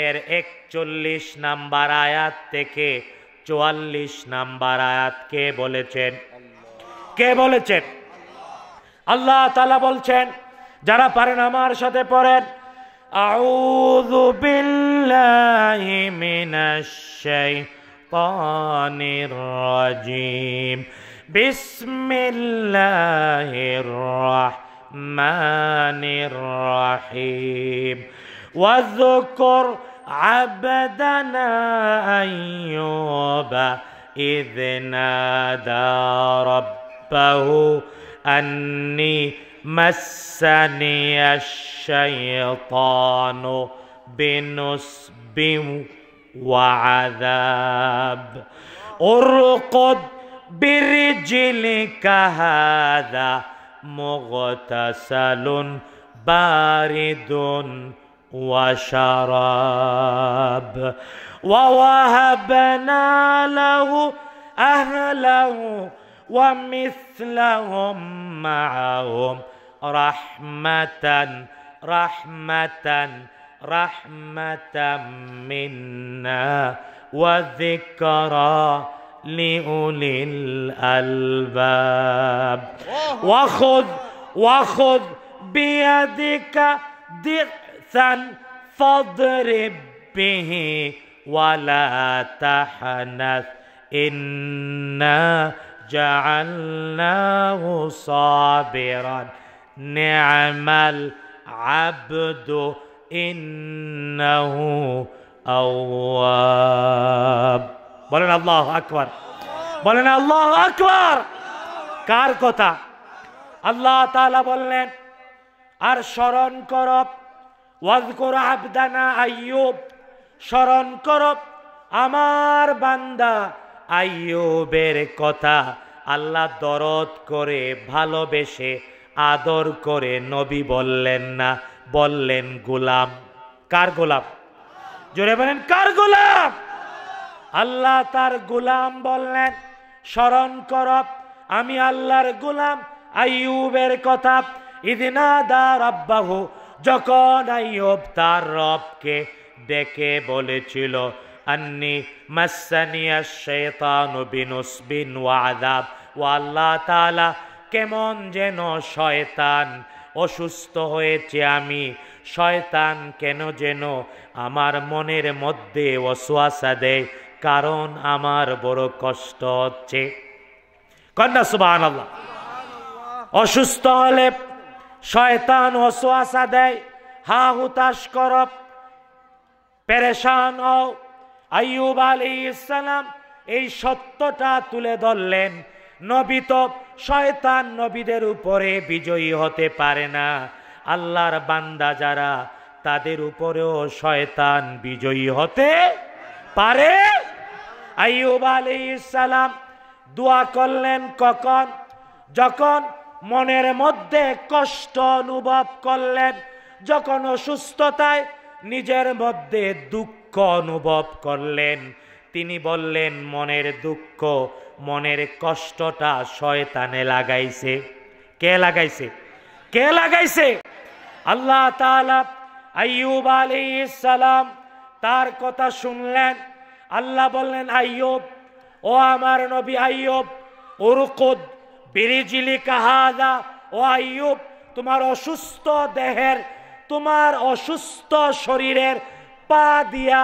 এর একচল্লিশ নাম্বার আয়াত থেকে চুয়াল্লিশ নাম্বার আয়াত কে বলেছেন কে বলেছেন আল্লাহ তালা বলছেন যারা পারেন আমার সাথে পড়েন أعوذ بالله من الشيطان الرجيم بسم الله الرحمن واذكر عبدنا أيوب إذ نادى ربه أني مسني الشيطان بنسب وعذاب ارقد برجلك هذا مغتسل بارد وشراب ووهبنا له اهله ومثلهم معهم رحمه رحمه رحمه منا وذكرى لاولي الالباب وخذ وخذ بيدك درع ثن فاضرب به ولا تحنث إنا جعلناه صابرا نعم العبد إنه أواب بلنا الله أكبر بلنا الله أكبر كاركوتا الله تعالى بلنا أرشرون كرب ওয়াজকর আবদানা আইয়ুব স্মরণ করব আমার বান্দা আইয়ুবের কথা আল্লাহ দরদ করে ভালোবেসে আদর করে নবী বললেন না বললেন গোলাম কার গোলাম জোরে বলেন কার গোলাম আল্লাহ তার গোলাম বললেন স্মরণ করব আমি আল্লাহর গোলাম আইয়ুবের কথা ইদিনা দা রাব্বাহু যখন আইয়ব তার রবকে ডেকে বলেছিল আন্নি মাসানিয়া শেতান বিনুস বিনুসবিন ওয়াদাব ও আল্লাহ তালা কেমন যেন শয়তান অসুস্থ হয়েছে আমি শয়তান কেন যেন আমার মনের মধ্যে অসুয়াশা দেয় কারণ আমার বড় কষ্ট হচ্ছে কন্যা সুবাহ অসুস্থ হলে শয়তান ওসোয়াসা দেয় হা হুতাশ করব পেরেশান ও আইয়ুব আলী ইসালাম এই সত্যটা তুলে ধরলেন নবী তো শয়তান নবীদের উপরে বিজয়ী হতে পারে না আল্লাহর বান্দা যারা তাদের উপরেও শয়তান বিজয়ী হতে পারে আইয়ুব আলী ইসালাম দোয়া করলেন কখন যখন মনের মধ্যে কষ্ট অনুভব করলেন যখন অসুস্থতায় নিজের মধ্যে দুঃখ অনুভব করলেন তিনি বললেন মনের দুঃখ মনের কষ্টটা শয়তানে লাগাইছে কে লাগাইছে কে লাগাইছে আল্লাহ তাআলা আইয়ুব আলী ইসালাম তার কথা শুনলেন আল্লাহ বললেন আইয়ুব ও আমার নবী আইয়ুব ওরুকুদ বিরিজিলি কাহাদা ও আইয়ুব তোমার অসুস্থ দেহের তোমার অসুস্থ শরীরের পা দিয়া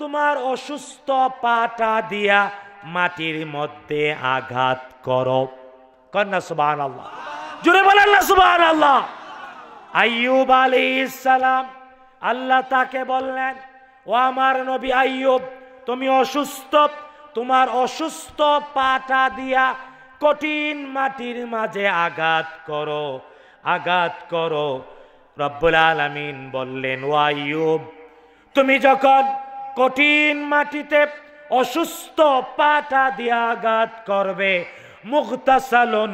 তোমার অসুস্থ পাটা দিয়া মাটির মধ্যে আঘাত করো কন্যা সুবাহ আল্লাহ জুড়ে বলেন না সুবাহ আল্লাহ আইয়ুব আলী ইসালাম আল্লাহ তাকে বললেন ও আমার নবী আইয়ুব তুমি অসুস্থ তোমার অসুস্থ পাটা দিয়া কঠিন মাটির মাঝে আঘাত করো আঘাত করো রব্বুল আলমিন বললেন ওয়াইব তুমি যখন কঠিন মাটিতে অসুস্থ পাটা দিয়ে আঘাত করবে মুক্তাসালন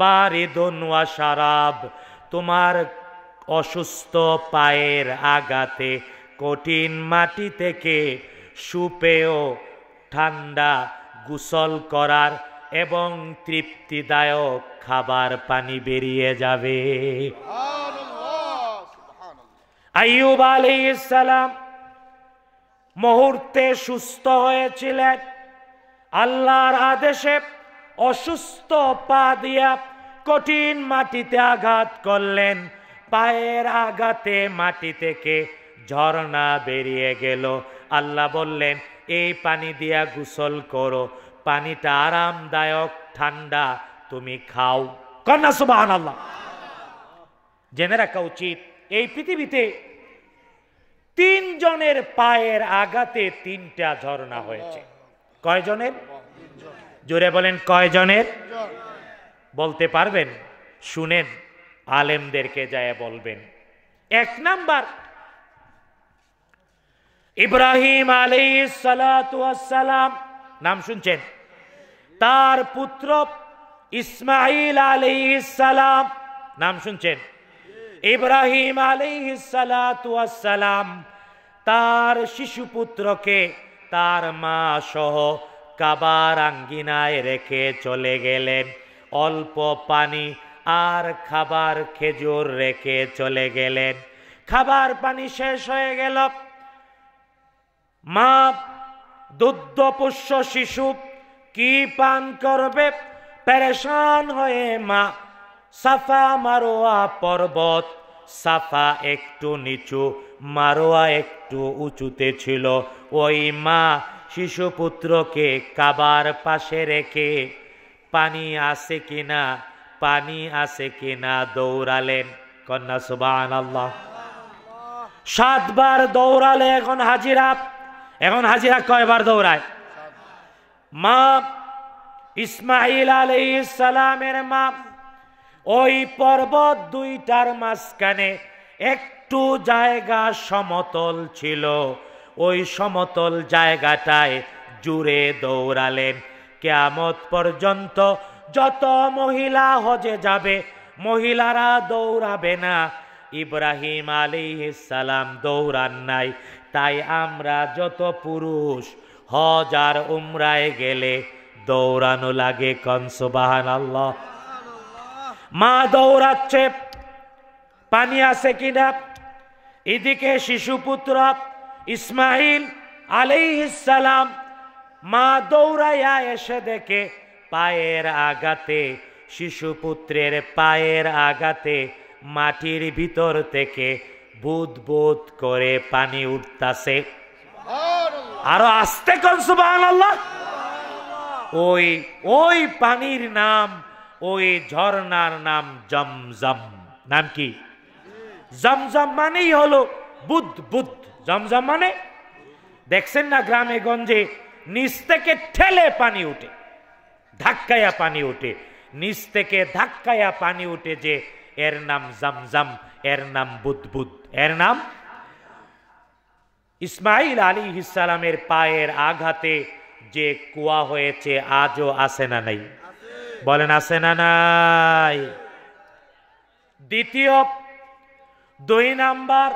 বারিদন ওয়া সারাব তোমার অসুস্থ পায়ের আঘাতে কঠিন মাটি থেকে সুপেয় ঠান্ডা গুসল করার এবং তৃপ্তিদায়ক খাবার পানি বেরিয়ে যাবে আইয়ুব আলী ইসালাম মুহূর্তে সুস্থ হয়েছিলেন আল্লাহর আদেশে অসুস্থ পা দিয়া কঠিন মাটিতে আঘাত করলেন পায়ের আঘাতে মাটি থেকে ঝর্ণা বেরিয়ে গেল আল্লাহ বললেন এই পানি দিয়া গোসল করো পানিটা আরামদায়ক ঠান্ডা তুমি খাও কন্যা সুবাহান আল্লাহ জেনে রাখা উচিত এই পৃথিবীতে তিনজনের পায়ের আগাতে তিনটা ঝর্ণা হয়েছে কয়জনের জোরে বলেন কয়জনের বলতে পারবেন শুনেন আলেমদেরকে যায় বলবেন এক নাম্বার ইব্রাহিম আলী সালাম নাম শুনছেন তার পুত্র ইসমাইল আলিহালাম নাম শুনছেন ইব্রাহিম আলিহালাম তার শিশু পুত্রকে তার মা সহ কাবার আঙ্গিনায় রেখে চলে গেলেন অল্প পানি আর খাবার খেজুর রেখে চলে গেলেন খাবার পানি শেষ হয়ে গেল মা পুষ্য শিশু কি পান করবে পেরেশান হয়ে মা সাফা মারোয়া পর্বত সাফা একটু নিচু মারোয়া একটু উঁচুতে ছিল ওই মা শিশু পুত্রকে কাবার পাশে রেখে পানি আছে কিনা পানি আছে কিনা দৌড়ালেন কন্যা সুবান আল্লাহ সাতবার দৌড়ালে এখন হাজিরা এখন হাজিরা কয়বার দৌড়ায় মা ইসমাইল আলী সালামের মা ওই পর্বত দুইটার মাঝখানে একটু জায়গা সমতল ছিল ওই সমতল জায়গাটায় জুড়ে দৌড়ালেন কেয়ামত পর্যন্ত যত মহিলা হজে যাবে মহিলারা দৌড়াবে না ইব্রাহিম আলী সালাম দৌড়ান নাই তাই আমরা যত পুরুষ হজার উমরায় গেলে দৌড়ানো লাগে কনসুবাহান আল্লাহ মা দৌড়াচ্ছে পানি আছে কিনা এদিকে শিশুপুত্র ইসমাইল সালাম মা দৌড়াইয়া এসে দেখে পায়ের আগাতে শিশুপুত্রের পায়ের আগাতে মাটির ভিতর থেকে বুধ বুধ করে পানি উঠতাছে আরো আসতে কোন সুবাহ আল্লাহ ওই ওই পানির নাম ওই ঝর্নার নাম জমজম নাম কি জমজম মানেই হলো বুধ বুধ জমজম মানে দেখছেন না গ্রামে গঞ্জে নিচ থেকে ঠেলে পানি উঠে ধাক্কায়া পানি উঠে নিচ থেকে ধাক্কায়া পানি উঠে যে এর নাম জমজম এর নাম বুধ বুধ এর নাম ইসমাইল আলী ইসালামের পায়ের আঘাতে যে কুয়া হয়েছে আজও আসে না নাই বলেন আসে না নাই দ্বিতীয় দুই নাম্বার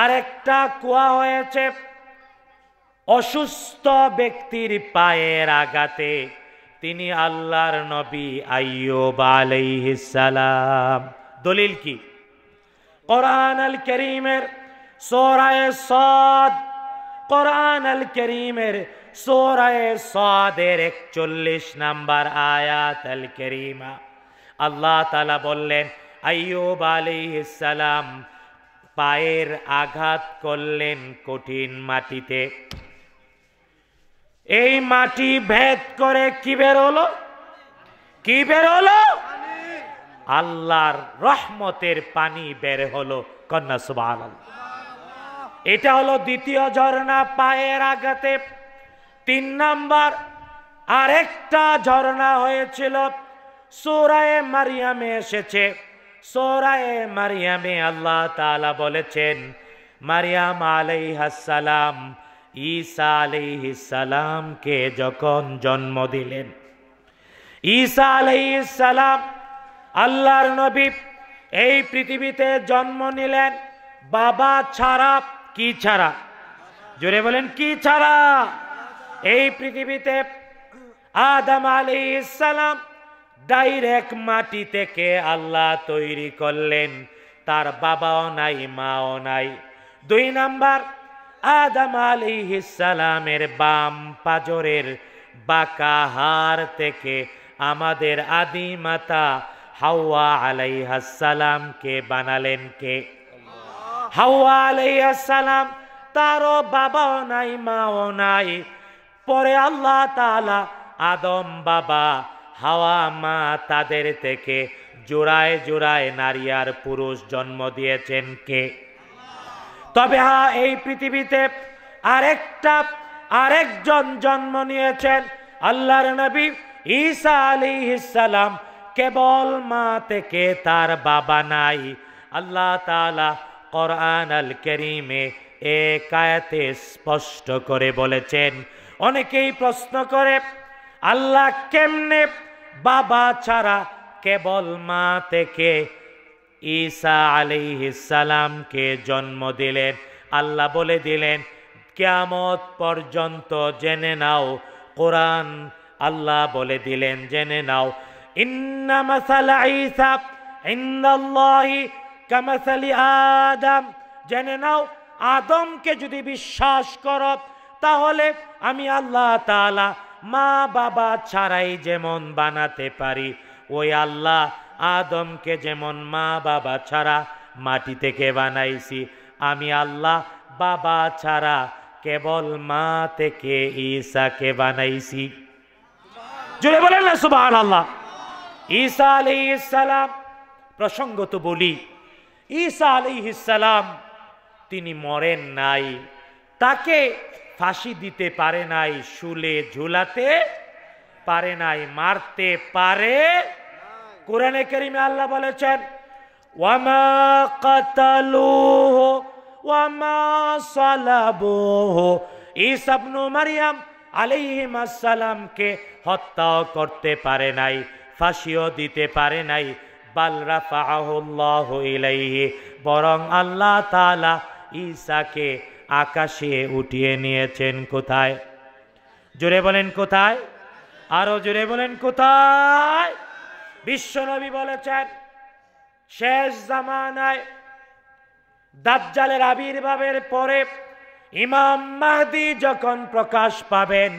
আরেকটা কুয়া হয়েছে অসুস্থ ব্যক্তির পায়ের আঘাতে তিনি আল্লাহর নবী আইয়ুব আলাই দলিল কি করিমের সোরায় সদ কোরআন আল করিমের সোরায় সদের একচল্লিশ নাম্বার আয়াত আল করিমা আল্লাহ তালা বললেন আইয়ুব সালাম পায়ের আঘাত করলেন কঠিন মাটিতে এই মাটি ভেদ করে কি বেরোলো কি বেরোলো আল্লাহর রহমতের পানি বের হলো কন্যা সুবাহ এটা হলো দ্বিতীয় ঝর্ণা পায়ের আঘাতে তিন নাম্বার আরেকটা ঝর্ণা হয়েছিল সোরায়ে মারিয়ামে এসেছে সোরায়ে মারিয়ামে আল্লাহ তালা বলেছেন মারিয়াম আলাইহাসালাম ঈসা আলাইহিসালামকে যখন জন্ম দিলেন ঈসা আলাইহিসালাম আল্লাহর নবী এই পৃথিবীতে জন্ম নিলেন বাবা ছাড়া কি ছাড়া জোরে বলেন কি ছাড়া এই পৃথিবীতে আদম আলী ইসালাম ডাইরেক্ট মাটি থেকে আল্লাহ তৈরি করলেন তার বাবাও নাই মাও নাই দুই নাম্বার আদম আলী ইসালামের বাম পাজরের বাঁকা হার থেকে আমাদের আদিমাতা হাওয়া হাসালামকে বানালেন কে হাওয়া তার তারও নাই মাও নাই পরে আল্লাহ তালা আদম বাবা হাওয়া মা তাদের থেকে জোড়ায় জোড়ায় নারী আর পুরুষ জন্ম দিয়েছেন কে তবে হা এই পৃথিবীতে আরেকটা আরেকজন জন্ম নিয়েছেন আল্লাহর নবী ঈসা আলী ইসালাম কেবল মা থেকে তার বাবা নাই আল্লাহ তালা কোরআন আল করিমে এ কায়াতে স্পষ্ট করে বলেছেন অনেকেই প্রশ্ন করে আল্লাহ কেমনে বাবা ছাড়া কেবল মা থেকে ঈসা সালামকে জন্ম দিলেন আল্লাহ বলে দিলেন কেয়ামত পর্যন্ত জেনে নাও কোরআন আল্লাহ বলে দিলেন জেনে নাও ইন্না মাসালা ঈসা ইন্দাল্লাহি কামাসালি আদম জেনে নাও আদমকে যদি বিশ্বাস কর তাহলে আমি আল্লাহ তালা মা বাবা ছাড়াই যেমন বানাতে পারি ওই আল্লাহ আদমকে যেমন মা বাবা ছাড়া মাটি থেকে বানাইছি আমি আল্লাহ বাবা ছাড়া কেবল মা থেকে ঈসাকে বানাইছি জুড়ে বলেন না সুবাহ আল্লাহ ঈসা আলি ইসালাম প্রসঙ্গত বলি ঈসা ইসালাম তিনি মরেন নাই তাকে ফাঁসি দিতে পারে নাই শুলে ঝুলাতে পারে নাই মারতে পারে কোরআনে করিমে আল্লাহ বলেছেন ওয়ামা কাতালুহ ওয়ামা সালাবুহ ইসাবনু মারিয়াম আলিহিম আসসালামকে হত্যাও করতে পারে নাই ফাঁসিও দিতে পারে নাই বাল রাফাহুল্লাহ বরং আল্লাহ তালা ঈসাকে আকাশে উঠিয়ে নিয়েছেন কোথায় জোরে বলেন কোথায় আরো জোরে বলেন কোথায় বিশ্বনবী বলেছেন শেষ জামানায় দাজ্জালের আবির্ভাবের পরে ইমাম মাহদি যখন প্রকাশ পাবেন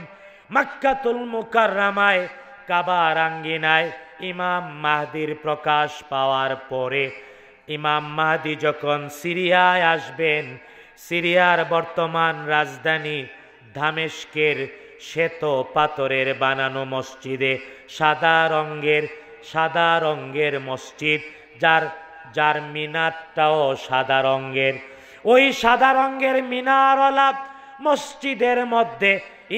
মাক্কাতুল মুকাররামায় কাবার আঙ্গিনায় ইমাম মাহদির প্রকাশ পাওয়ার পরে ইমাম মাহদি যখন সিরিয়ায় আসবেন সিরিয়ার বর্তমান রাজধানী ধামেশকের শ্বেত পাথরের বানানো মসজিদে সাদা রঙ্গের সাদা রঙ্গের মসজিদ যার যার মিনারটাও সাদা রঙ্গের ওই সাদা রঙ্গের মিনারওয়ালা মসজিদের মধ্যে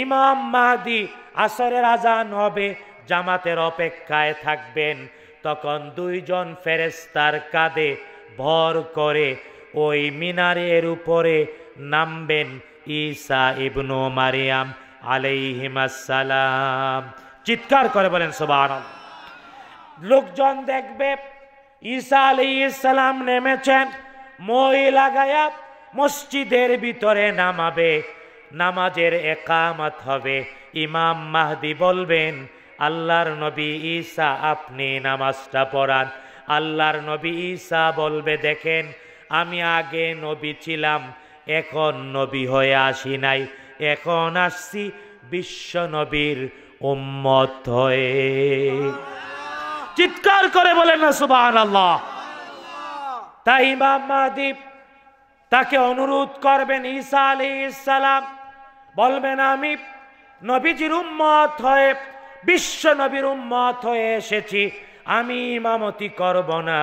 ইমাম মাহাদি আসরের আজান হবে জামাতের অপেক্ষায় থাকবেন তখন দুইজন ফেরেস্তার কাঁধে ভর করে ওই মিনারের উপরে নামবেন ঈসা ইবনু মারিয়াম আলাইহিমাসালাম চিৎকার করে বলেন সবার লোকজন দেখবে ঈসা আলি ইসালাম নেমেছেন মই লাগায়া মসজিদের ভিতরে নামাবে নামাজের একামত হবে ইমাম মাহদি বলবেন আল্লাহর নবী ঈসা আপনি নামাজটা পড়ান আল্লাহর নবী ঈসা বলবে দেখেন আমি আগে নবী ছিলাম এখন নবী হয়ে আসি নাই এখন আসছি বিশ্ব নবীর উম্মত হয়ে চিৎকার করে বলেন না সুবাহ আল্লাহ তাই ইমাম মাহদীপ তাকে অনুরোধ করবেন ঈসা আলী ইসালাম বলবেন আমি নবীজির উম্মত হয়ে বিশ্ব নবীর উম্মত হয়ে এসেছি আমি ইমামতি করব না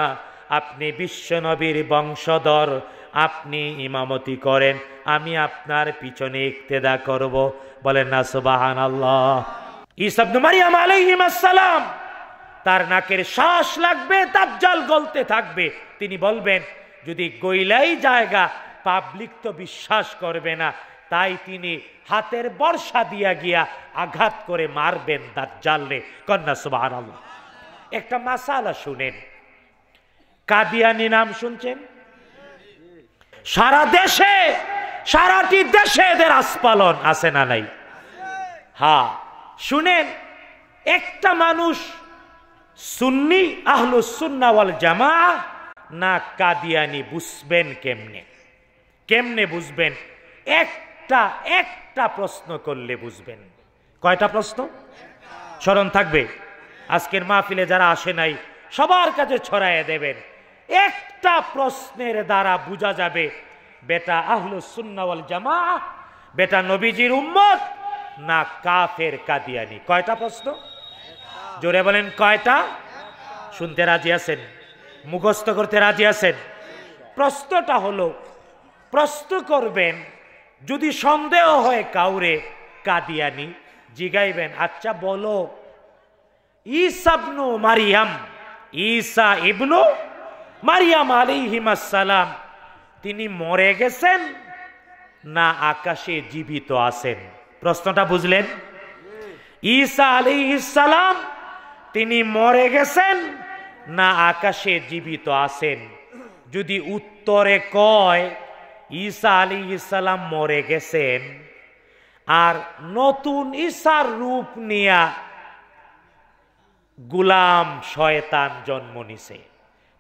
আপনি বিশ্ব নবীর বংশধর আপনি ইমামতি করেন আমি আপনার পিছনে ইক্তেদা করব বলেন না সুবাহান আল্লাহ ইসাবনুমারিয়াম আসসালাম তার নাকের শ্বাস লাগবে জল গলতে থাকবে তিনি বলবেন যদি গইলাই জায়গা পাবলিক তো বিশ্বাস করবে না তাই তিনি হাতের বর্ষা দিয়া গিয়া আঘাত করে মারবেন দাজ্জালরে কন্যা সুবাহ আল্লাহ একটা মাসালা শুনেন কাদিয়ানি নাম শুনছেন সারা দেশে সারাটি দেশে এদের আস্পালন আছে না নাই হা হ্যাঁ, শুনেন একটা মানুষ সুন্নি আহলু সুন্নাওয়াল জামা না কাদিয়ানি বুঝবেন কেমনে কেমনে বুঝবেন এক একটা একটা প্রশ্ন করলে বুঝবেন কয়টা প্রশ্ন স্মরণ থাকবে আজকের মাহফিলে যারা আসে নাই সবার কাছে ছড়াইয়ে দেবেন একটা প্রশ্নের দ্বারা বোঝা যাবে বেটা আহলু সুন্নাওয়াল জামা বেটা নবীজির উম্মত না কাফের কাদিয়ানি কয়টা প্রশ্ন জোরে বলেন কয়টা শুনতে রাজি আছেন মুখস্থ করতে রাজি আছেন প্রশ্নটা হলো প্রশ্ন করবেন যদি সন্দেহ হয় কাউরে কাদিয়ানি জিগাইবেন আচ্ছা বলো ইসাবনু মারিয়াম ঈসা ইবনু মারিয়াম হিমাসালাম তিনি মরে গেছেন না আকাশে জীবিত আছেন প্রশ্নটা বুঝলেন ঈসা আলী ইসালাম তিনি মরে গেছেন না আকাশে জীবিত আছেন যদি উত্তরে কয় ঈসা আলী ইসালাম মরে গেছেন আর নতুন ঈশার রূপ নিয়া গুলাম শয়তান জন্ম নিছে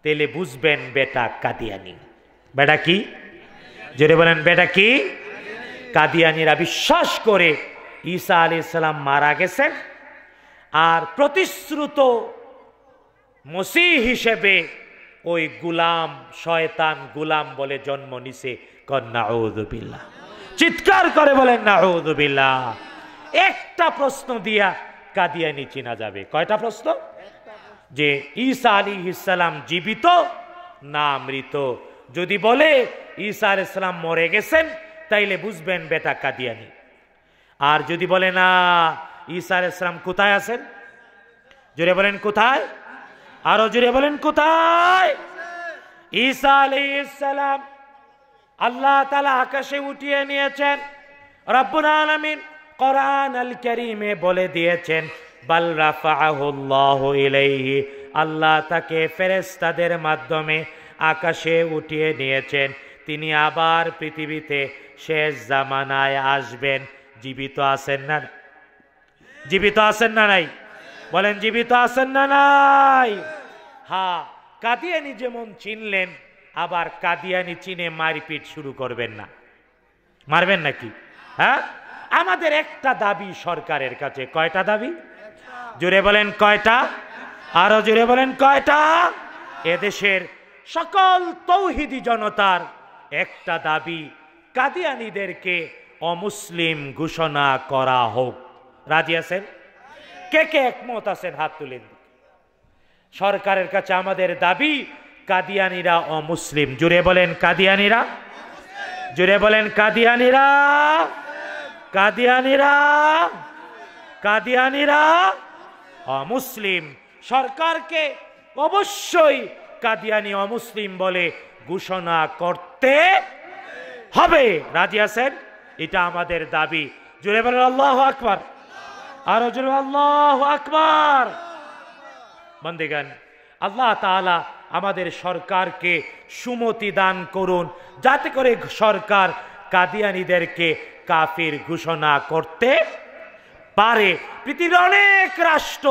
তেলে বুঝবেন বেটা কাদিয়ানি বেটা কি জোরে বলেন বেটা কি কাদিয়ানিরা বিশ্বাস করে ঈসা আলী সালাম মারা গেছেন আর প্রতিশ্রুত মসি হিসেবে ওই গুলাম শয়তান গুলাম বলে জন্ম নিছে কন্যাউদ্দিল্লা চিৎকার করে বলেন নাউদ্দিল্লা একটা প্রশ্ন দিয়া কাদিয়ানি চিনা যাবে কয়টা প্রশ্ন যে ঈসা আলী ইসালাম জীবিত না মৃত যদি বলে ঈসা আল ইসলাম মরে গেছেন তাইলে বুঝবেন বেটা কাদিয়ানি আর যদি বলে না ঈসা আল ইসলাম কোথায় আছেন জোরে বলেন কোথায় আরো জুড়ে বলেন কোথায় ঈসা আলী ইসালাম আল্লাহ তালা আকাশে উঠিয়ে নিয়েছেন রব্বুল আলমিন কোরআন আল করিমে বলে দিয়েছেন আল্লাহ তাকে ফেরেস্তাদের মাধ্যমে আকাশে উঠিয়ে নিয়েছেন তিনি আবার পৃথিবীতে শেষ জামানায় আসবেন জীবিত আছেন না জীবিত আছেন না নাই বলেন জীবিত আছেন না নাই হা হ্যাঁ, কাদিয়ানি যেমন চিনলেন আবার কাদিয়ানি চিনে মারপিট শুরু করবেন না মারবেন নাকি হ্যাঁ আমাদের একটা দাবি সরকারের কাছে কয়টা দাবি জুড়ে বলেন কয়টা আরো জুড়ে বলেন কয়টা এদেশের সকল তৌহিদি জনতার একটা দাবি কাদিয়ানিদেরকে অমুসলিম ঘোষণা করা হোক রাজি আছেন কে কে একমত আছেন হাত তুলেন সরকারের কাছে আমাদের দাবি কাদিয়ানিরা অমুসলিম জুড়ে বলেন কাদিয়ানিরা জুড়ে বলেন কাদিয়ানিরা কাদিয়ানিরা কাদিয়ানিরা অমুসলিম সরকারকে অবশ্যই কাদিয়ানি অমুসলিম বলে ঘোষণা করতে হবে রাজি আছেন এটা আমাদের দাবি জুড়ে বলেন আল্লাহ আকবার আরো জুড়ে আল্লাহ আকবার বন্দেগান আল্লাহ তালা আমাদের সরকারকে সুমতি দান করুন যাতে করে সরকার কাদিয়ানিদেরকে কাফির ঘোষণা করতে পারে পৃথিবীর অনেক রাষ্ট্র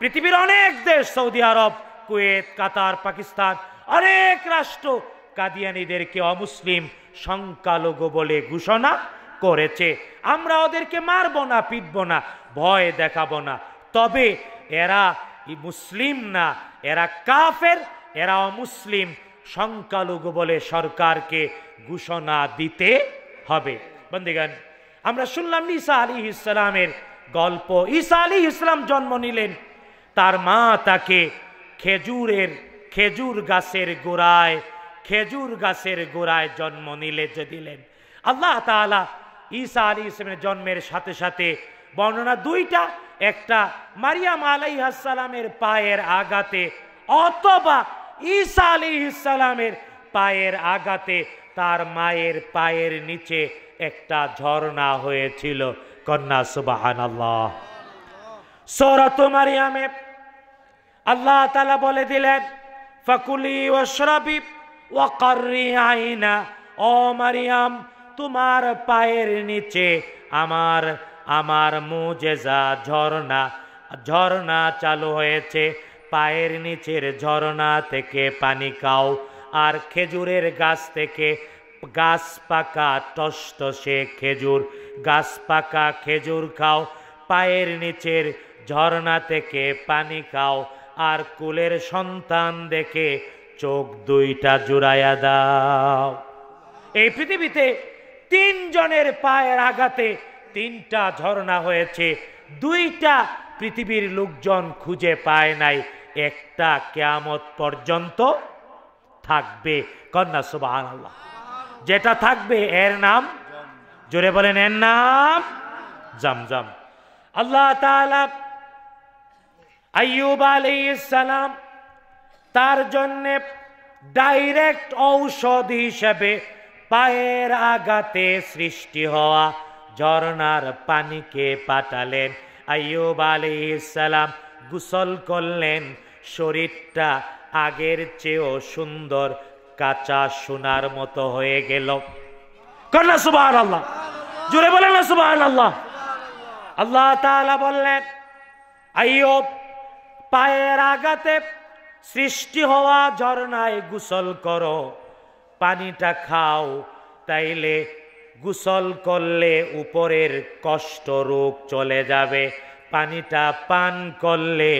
পৃথিবীর অনেক দেশ সৌদি আরব কুয়েত কাতার পাকিস্তান অনেক রাষ্ট্র কাদিয়ানিদেরকে অমুসলিম সংখ্যালঘু বলে ঘোষণা করেছে আমরা ওদেরকে মারব না পিটব না ভয় দেখাবো না তবে এরা মুসলিম না এরা কাফের এরাও মুসলিম সংখ্যালঘু বলে সরকারকে ঘোষণা দিতে হবে বন্দিগান আমরা শুনলাম ঈসা আলী ইসলামের গল্প ঈসা আলী ইসলাম জন্ম নিলেন তার মা তাকে খেজুরের খেজুর গাছের গোড়ায় খেজুর গাছের গোড়ায় জন্ম নিলে যে দিলেন আল্লাহ তালা ঈসা আলী ইসলামের জন্মের সাথে সাথে বর্ণনা দুইটা একটা মারিয়াম আলাই পায়ের আগাতে অথবা ঈসা আলী ইসালামের পায়ের আগাতে তার মায়ের পায়ের নিচে একটা ঝর্ণা হয়েছিল কন্যা সুবাহান আল্লাহ সৌরতমারিয়ামে আল্লাহ তালা বলে দিলেন ফাকুলি ও শ্রবি ও আইনা ও মারিয়াম তোমার পায়ের নিচে আমার আমার মুজেজা ঝর্ণা ঝর্ণা চালু হয়েছে পায়ের নিচের ঝরনা থেকে পানি খাও আর খেজুরের গাছ থেকে গাছ পাকা টসটসে খেজুর গাছ পাকা খেজুর খাও পায়ের নিচের ঝর্ণা থেকে পানি খাও আর কুলের সন্তান দেখে চোখ দুইটা জুড়াইয়া দাও এই পৃথিবীতে তিনজনের পায়ের আঘাতে তিনটা ঝর্ণা হয়েছে দুইটা পৃথিবীর লোকজন খুঁজে পায় নাই একটা কেয়ামত পর্যন্ত থাকবে কন্যা সুবাহ আল্লাহ যেটা থাকবে এর নাম জোরে বলেন এর নাম জামজাম আল্লাহ আইয়ুব আলী ইসালাম তার জন্যে ডাইরেক্ট ঔষধ হিসেবে পায়ের আঘাতে সৃষ্টি হওয়া ঝর্নার পানিকে পাঠালেন আইয়ুব আলী ইসালাম গুসল করলেন শরীরটা আগের চেয়েও সুন্দর কাঁচা সোনার মতো হয়ে গেল কন্যা সুবাহ আল্লাহ জুড়ে বলেন না সুবাহ আল্লাহ আল্লাহ তালা বললেন আইও পায়ের আগাতে সৃষ্টি হওয়া ঝর্ণায় গুসল করো পানিটা খাও তাইলে গুসল করলে উপরের কষ্ট রোগ চলে যাবে পানিটা পান করলে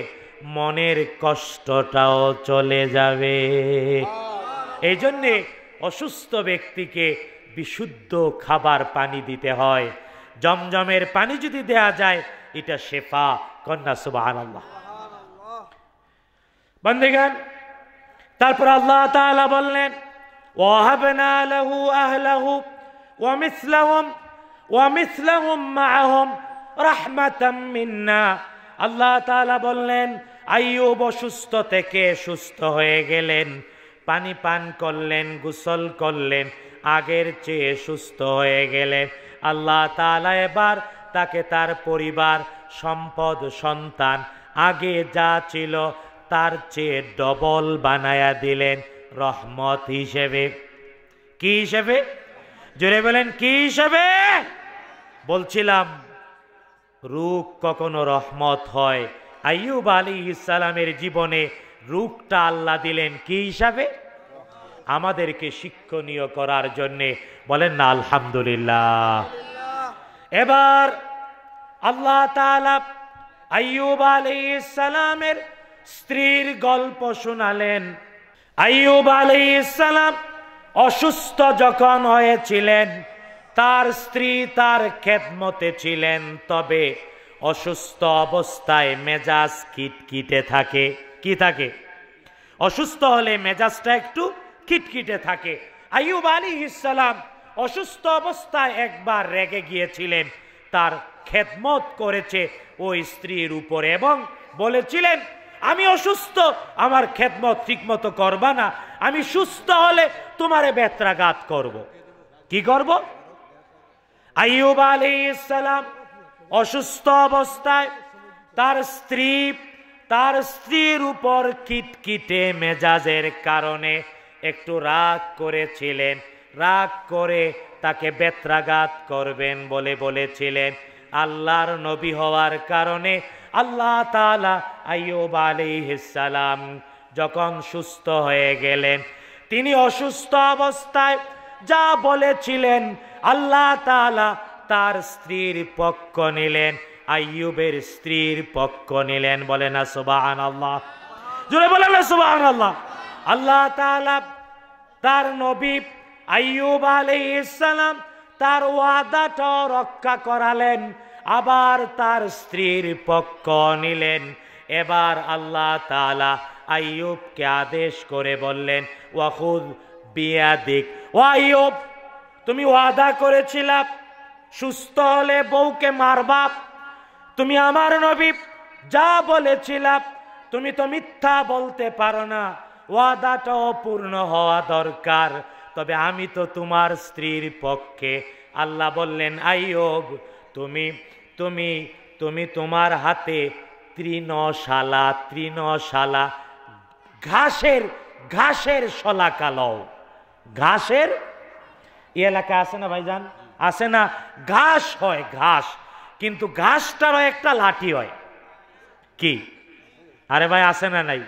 মনের কষ্টটাও চলে যাবে এই জন্যে অসুস্থ ব্যক্তিকে বিশুদ্ধ খাবার পানি দিতে হয় জমজমের পানি যদি দেয়া যায় এটা শেফা কন্যা সুবাহ বন্দেগান তারপর আল্লাহ তাআলা বললেন ওয়াহাবনা আল্লাহ তালা বললেন আইয়ুব অসুস্থ থেকে সুস্থ হয়ে গেলেন পানি পান করলেন গোসল করলেন আগের চেয়ে সুস্থ হয়ে গেলেন আল্লাহ তালা এবার তাকে তার পরিবার সম্পদ সন্তান আগে যা ছিল তার চেয়ে ডবল বানায়া দিলেন রহমত হিসেবে কি হিসেবে জোরে বলেন কি হিসেবে বলছিলাম রূপ কখনো রহমত হয় আইব আলী ইসালামের জীবনে রূপটা আল্লাহ দিলেন কি হিসাবে আমাদেরকে শিক্ষণীয় করার জন্যে বলেন না আলহামদুলিল্লাহ এবার আল্লাহ আইব আইয়ুব আলী ইসালামের স্ত্রীর গল্প শোনালেন আইব আলী ইসালাম অসুস্থ যখন হয়েছিলেন তার স্ত্রী তার খেদমতে ছিলেন তবে অসুস্থ অবস্থায় মেজাজ কিটকিটে থাকে কি থাকে অসুস্থ হলে মেজাজটা একটু কিটকিটে থাকে আইব আলী ইসালাম অসুস্থ অবস্থায় একবার রেগে গিয়েছিলেন তার খেদমত করেছে ওই স্ত্রীর উপরে এবং বলেছিলেন আমি অসুস্থ আমার খেদমত ঠিকমতো করবা না আমি সুস্থ হলে তোমারে ব্যত্রাঘাত করব। কি করব আইব আলাইসালাম অসুস্থ অবস্থায় তার স্ত্রী তার স্ত্রীর উপর কিটকিটে মেজাজের কারণে একটু রাগ করেছিলেন রাগ করে তাকে বেত্রাঘাত করবেন বলে বলেছিলেন আল্লাহর নবী হওয়ার কারণে আল্লাহ তালা আইব আলিহালাম যখন সুস্থ হয়ে গেলেন তিনি অসুস্থ অবস্থায় যা বলেছিলেন আল্লাহ তালা তার স্ত্রীর পক্ষ নিলেন আইয়ুবের স্ত্রীর পক্ষ নিলেন বলে না সুবাহান আল্লাহ জুড়ে বলে না সুবাহান আল্লাহ আল্লাহ তালা তার নবী আইয়ুব আলী ইসালাম তার ওয়াদাটা রক্ষা করালেন আবার তার স্ত্রীর পক্ষ নিলেন এবার আল্লাহ তালা আইয়ুবকে আদেশ করে বললেন ওয়াকুদ বিয়াদিক ওয়াইব তুমি ওয়াদা করেছিলা সুস্থ হলে বউকে মারবাপ তুমি আমার নবী যা বলেছিলা তুমি তো মিথ্যা বলতে পারো না ওয়াদাটা পূর্ণ হওয়া দরকার তবে আমি তো তোমার স্ত্রীর পক্ষে আল্লাহ বললেন আইয়ব তুমি তুমি তুমি তোমার হাতে তৃণশালা তৃণশালা ঘাসের ঘাসের শলা ঘাসের এলাকা আছে না ভাইজান আছে না ঘাস হয় ঘাস কিন্তু ঘাসটারও একটা লাঠি হয় কি আরে ভাই আছে না নাই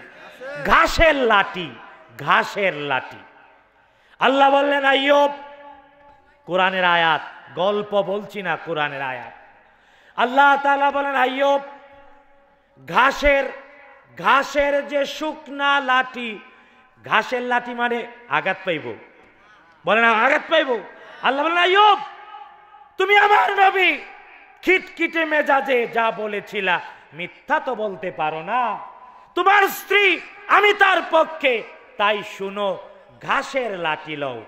ঘাসের লাঠি ঘাসের লাঠি আল্লাহ বললেন আইয়ব কোরআনের আয়াত গল্প বলছি না কোরআনের আয়াত আল্লাহ তালা বলেন আইয়ব ঘাসের ঘাসের যে শুকনা লাঠি ঘাসের লাঠি মারে আঘাত পাইব বলে না আঘাত পাইব আল্লাহ বলেন আয়ুব তুমি আমার নবী খিটখিটে মেজাজে যা বলেছিলা মিথ্যা তো বলতে পারো না তোমার স্ত্রী আমি তার পক্ষে তাই শুনো ঘাসের লাঠি লও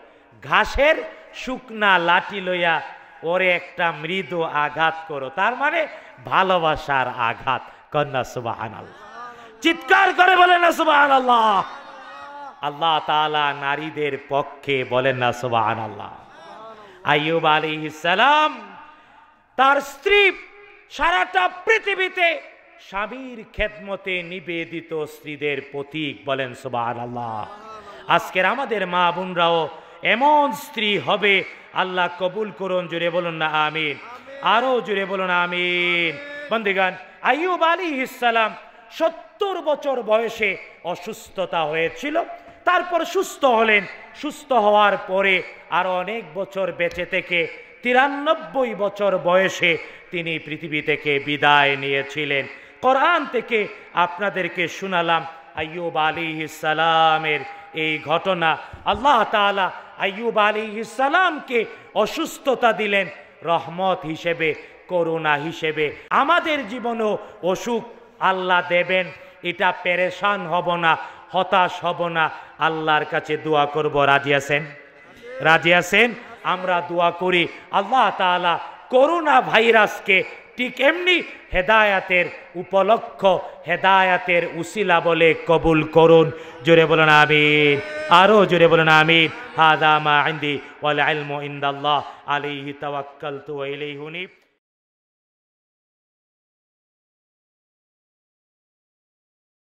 ঘাসের শুকনা লাঠি লইয়া ওরে একটা মৃদু আঘাত করো তার মানে ভালোবাসার আঘাত কন্যা সুবাহান চিৎকার করে বলে না সুবাহান আল্লাহ আল্লাহ তালা নারীদের পক্ষে বলেন না সোবাহান আল্লাহ আইব আলী ইসালাম তার স্ত্রী সারাটা পৃথিবীতে স্বামীর খেদমতে নিবেদিত স্ত্রীদের প্রতীক বলেন সোবাহান আল্লাহ আজকের আমাদের মা বোনরাও এমন স্ত্রী হবে আল্লাহ কবুল করুন জুড়ে বলুন না আমিন আরও জুড়ে বলুন আমিন বন্দিগান আইব আলী ইসালাম সত্তর বছর বয়সে অসুস্থতা হয়েছিল তারপর সুস্থ হলেন সুস্থ হওয়ার পরে আর অনেক বছর বেঁচে থেকে তিরানব্বই বছর বয়সে তিনি পৃথিবী থেকে বিদায় নিয়েছিলেন কোরআন থেকে আপনাদেরকে শুনালাম আয়ুব আলী ইসালামের এই ঘটনা আল্লাহ তালা আইয়ুব আলী ইসালামকে অসুস্থতা দিলেন রহমত হিসেবে করুণা হিসেবে আমাদের জীবনেও অসুখ আল্লাহ দেবেন এটা পেরেশান হব না হতাশ হব না আল্লাহর কাছে দোয়া করব রাজি আছেন রাজি আছেন আমরা দোয়া করি আল্লাহ তালা করোনা ভাইরাসকে ঠিক এমনি হেদায়াতের উপলক্ষ হেদায়াতের উসিলা বলে কবুল করুন জোরে বলুন আমিন আরও জোরে বলুন আমিন হাদামা আইন্দি ওয়াল আলমো ইন্দাল্লাহ আলিহি তাওয়াক্কালতু ইলাইহি হুনিফ